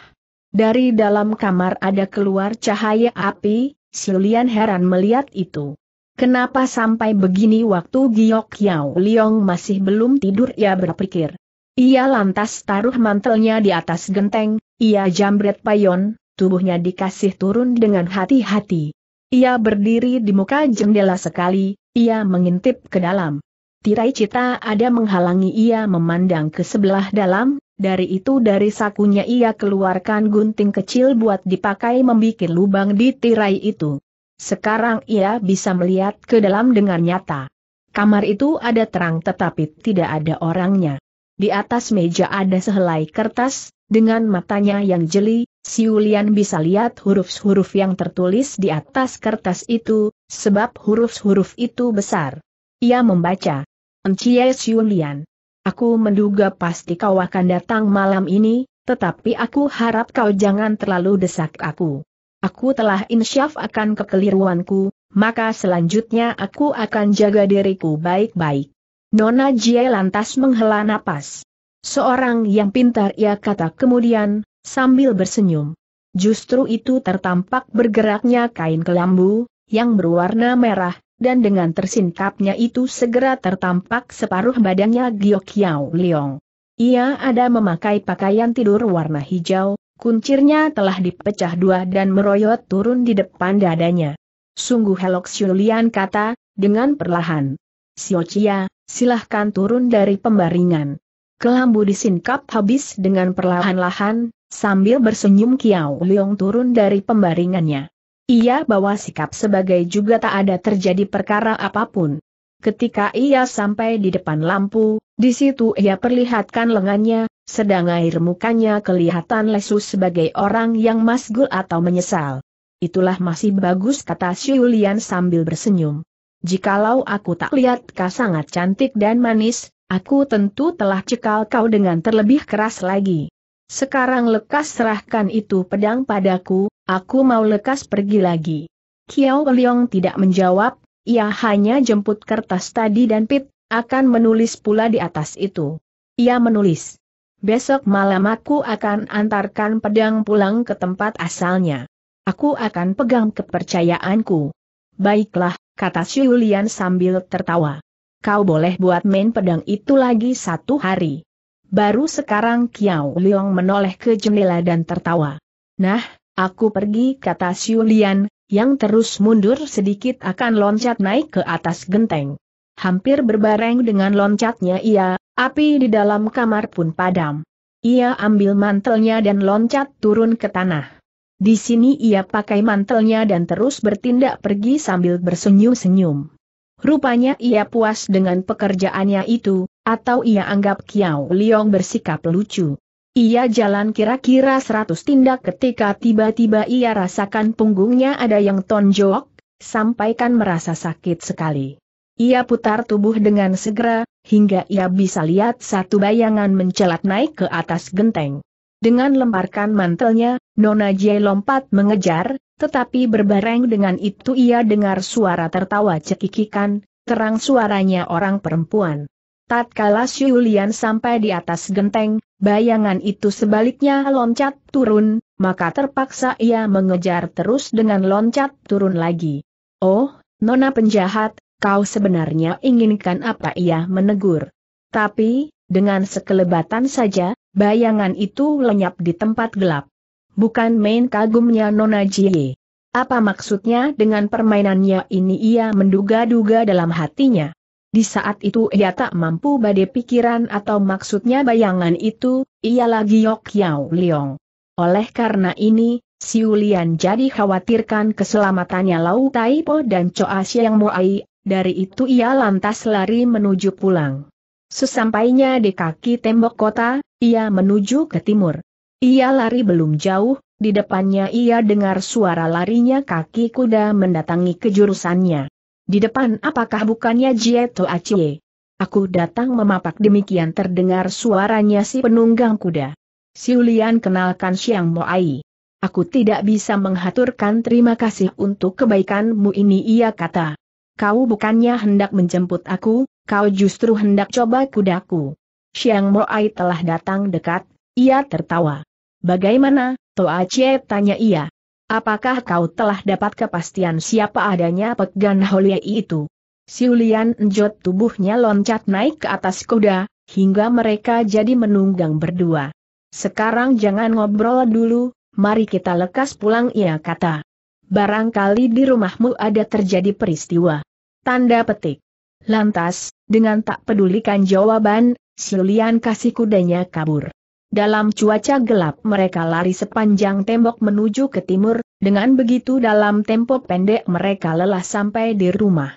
Dari dalam kamar ada keluar cahaya api, Silian heran melihat itu. Kenapa sampai begini waktu Giok Yao Liong masih belum tidur ia berpikir. Ia lantas taruh mantelnya di atas genteng, ia jambret payon, tubuhnya dikasih turun dengan hati-hati. Ia berdiri di muka jendela sekali, ia mengintip ke dalam. Tirai cita ada menghalangi ia memandang ke sebelah dalam, dari itu dari sakunya ia keluarkan gunting kecil buat dipakai membuat lubang di tirai itu. Sekarang ia bisa melihat ke dalam dengan nyata. Kamar itu ada terang tetapi tidak ada orangnya. Di atas meja ada sehelai kertas, dengan matanya yang jeli, Si Ulian bisa lihat huruf-huruf yang tertulis di atas kertas itu, sebab huruf-huruf itu besar. Ia membaca. Encie Ulian. Aku menduga pasti kau akan datang malam ini, tetapi aku harap kau jangan terlalu desak aku. Aku telah insyaf akan kekeliruanku, maka selanjutnya aku akan jaga diriku baik-baik. Nona Jie lantas menghela napas. Seorang yang pintar ia kata kemudian, sambil bersenyum. Justru itu tertampak bergeraknya kain kelambu, yang berwarna merah, dan dengan tersingkapnya itu segera tertampak separuh badannya Yau Leong. Ia ada memakai pakaian tidur warna hijau, kuncirnya telah dipecah dua dan meroyot turun di depan dadanya. Sungguh Helok Xulian kata, dengan perlahan. Siochia, silahkan turun dari pembaringan. Kelambu disingkap habis dengan perlahan-lahan, sambil bersenyum kiau Leong turun dari pembaringannya. Ia bawa sikap sebagai juga tak ada terjadi perkara apapun. Ketika ia sampai di depan lampu, di situ ia perlihatkan lengannya, sedang air mukanya kelihatan lesu sebagai orang yang masgul atau menyesal. Itulah masih bagus kata Xiulian sambil bersenyum. Jikalau aku tak lihat kau sangat cantik dan manis, Aku tentu telah cekal kau dengan terlebih keras lagi. Sekarang lekas serahkan itu pedang padaku, aku mau lekas pergi lagi. Kiao Leong tidak menjawab, ia hanya jemput kertas tadi dan pit, akan menulis pula di atas itu. Ia menulis. Besok malam aku akan antarkan pedang pulang ke tempat asalnya. Aku akan pegang kepercayaanku. Baiklah, kata Xiulian sambil tertawa kau boleh buat main pedang itu lagi satu hari. Baru sekarang Kiao Liong menoleh ke jendela dan tertawa. Nah, aku pergi kata Xiu Lian, yang terus mundur sedikit akan loncat naik ke atas genteng. Hampir berbareng dengan loncatnya ia, api di dalam kamar pun padam. Ia ambil mantelnya dan loncat turun ke tanah. Di sini ia pakai mantelnya dan terus bertindak pergi sambil bersenyum-senyum. Rupanya ia puas dengan pekerjaannya itu, atau ia anggap Kiao Liong bersikap lucu. Ia jalan kira-kira seratus tindak ketika tiba-tiba ia rasakan punggungnya ada yang tonjok, sampaikan merasa sakit sekali. Ia putar tubuh dengan segera, hingga ia bisa lihat satu bayangan mencelat naik ke atas genteng. Dengan lemparkan mantelnya, Nona Jie lompat mengejar, tetapi berbareng dengan itu ia dengar suara tertawa cekikikan, terang suaranya orang perempuan. Tatkala Syulian sampai di atas genteng, bayangan itu sebaliknya loncat turun, maka terpaksa ia mengejar terus dengan loncat turun lagi. Oh, nona penjahat, kau sebenarnya inginkan apa ia menegur. Tapi, dengan sekelebatan saja, bayangan itu lenyap di tempat gelap. Bukan main kagumnya Nona Jie. Apa maksudnya dengan permainannya ini ia menduga-duga dalam hatinya. Di saat itu ia tak mampu badai pikiran atau maksudnya bayangan itu, Ia lagi yok yau Liong. Oleh karena ini, si Ulian jadi khawatirkan keselamatannya Lau Taipo dan Choa Siang Muai, dari itu ia lantas lari menuju pulang. Sesampainya di kaki tembok kota, ia menuju ke timur. Ia lari belum jauh, di depannya ia dengar suara larinya kaki kuda mendatangi kejurusannya. Di depan apakah bukannya Jieto Acie? Aku datang memapak demikian terdengar suaranya si penunggang kuda. Siulian kenalkan Siang Moai. Aku tidak bisa menghaturkan terima kasih untuk kebaikanmu ini ia kata. Kau bukannya hendak menjemput aku, kau justru hendak coba kudaku. Siang Moai telah datang dekat, ia tertawa. Bagaimana, Chie tanya ia. Apakah kau telah dapat kepastian siapa adanya Pegan Holie itu? Siulian Njot tubuhnya loncat naik ke atas kuda, hingga mereka jadi menunggang berdua. Sekarang jangan ngobrol dulu, mari kita lekas pulang ia kata. Barangkali di rumahmu ada terjadi peristiwa. Tanda petik. Lantas, dengan tak pedulikan jawaban, Siulian kasih kudanya kabur. Dalam cuaca gelap mereka lari sepanjang tembok menuju ke timur, dengan begitu dalam tempo pendek mereka lelah sampai di rumah.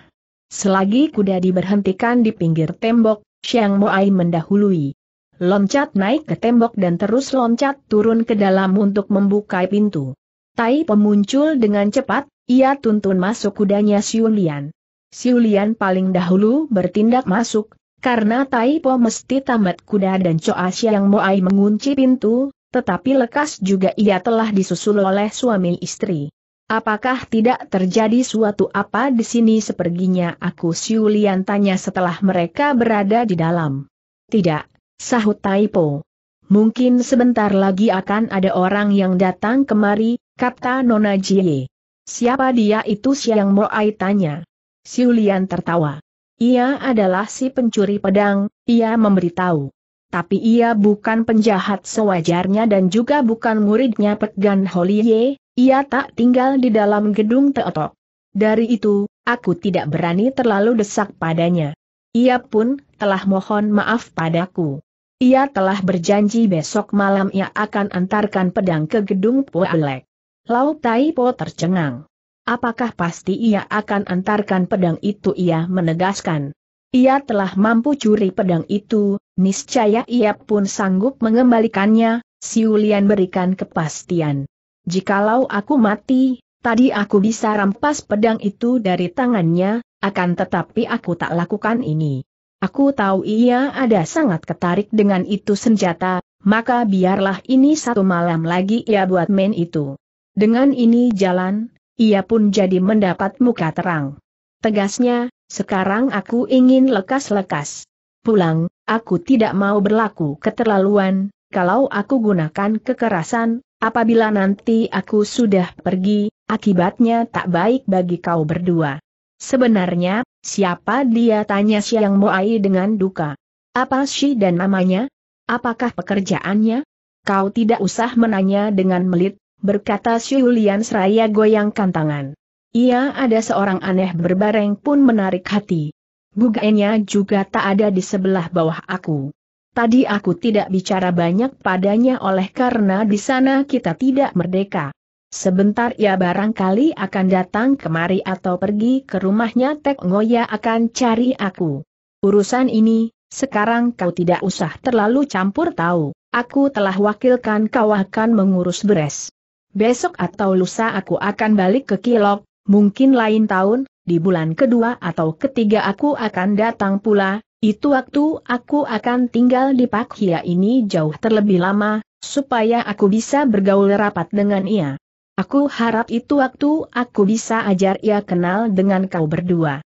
Selagi kuda diberhentikan di pinggir tembok, Xiang Moai mendahului. Loncat naik ke tembok dan terus loncat turun ke dalam untuk membuka pintu. Tai pemuncul dengan cepat, ia tuntun masuk kudanya Siulian. Siulian paling dahulu bertindak masuk, karena Tai Po mesti tamat kuda dan Choa Siang Moai mengunci pintu, tetapi lekas juga ia telah disusul oleh suami istri. Apakah tidak terjadi suatu apa di sini seperginya aku Siulian tanya setelah mereka berada di dalam. Tidak, sahut Tai Po. Mungkin sebentar lagi akan ada orang yang datang kemari, kata Nona Jie. Siapa dia itu Siang Moai tanya. Siulian tertawa. Ia adalah si pencuri pedang, ia memberitahu. Tapi ia bukan penjahat sewajarnya dan juga bukan muridnya Pegan Holie, ia tak tinggal di dalam gedung Teotok. Dari itu, aku tidak berani terlalu desak padanya. Ia pun telah mohon maaf padaku. Ia telah berjanji besok malam ia akan antarkan pedang ke gedung Pualek. Lau Tai Po tercengang. Apakah pasti ia akan antarkan pedang itu ia menegaskan. Ia telah mampu curi pedang itu, niscaya ia pun sanggup mengembalikannya, si Siulian berikan kepastian. Jikalau aku mati, tadi aku bisa rampas pedang itu dari tangannya, akan tetapi aku tak lakukan ini. Aku tahu ia ada sangat ketarik dengan itu senjata, maka biarlah ini satu malam lagi ia buat main itu. Dengan ini jalan, ia pun jadi mendapat muka terang. Tegasnya, sekarang aku ingin lekas-lekas. Pulang, aku tidak mau berlaku keterlaluan, kalau aku gunakan kekerasan, apabila nanti aku sudah pergi, akibatnya tak baik bagi kau berdua. Sebenarnya, siapa dia tanya Siang Moai dengan duka. Apa sih dan namanya? Apakah pekerjaannya? Kau tidak usah menanya dengan melit, berkata Syulian seraya goyangkan tangan. Ia ada seorang aneh berbareng pun menarik hati. Bugainya juga tak ada di sebelah bawah aku. Tadi aku tidak bicara banyak padanya oleh karena di sana kita tidak merdeka. Sebentar ia barangkali akan datang kemari atau pergi ke rumahnya Tek Ngoya akan cari aku. Urusan ini, sekarang kau tidak usah terlalu campur tahu. Aku telah wakilkan kau akan mengurus beres. Besok atau lusa aku akan balik ke Kilok, mungkin lain tahun, di bulan kedua atau ketiga aku akan datang pula, itu waktu aku akan tinggal di Pak Hia ini jauh terlebih lama, supaya aku bisa bergaul rapat dengan ia. Aku harap itu waktu aku bisa ajar ia kenal dengan kau berdua.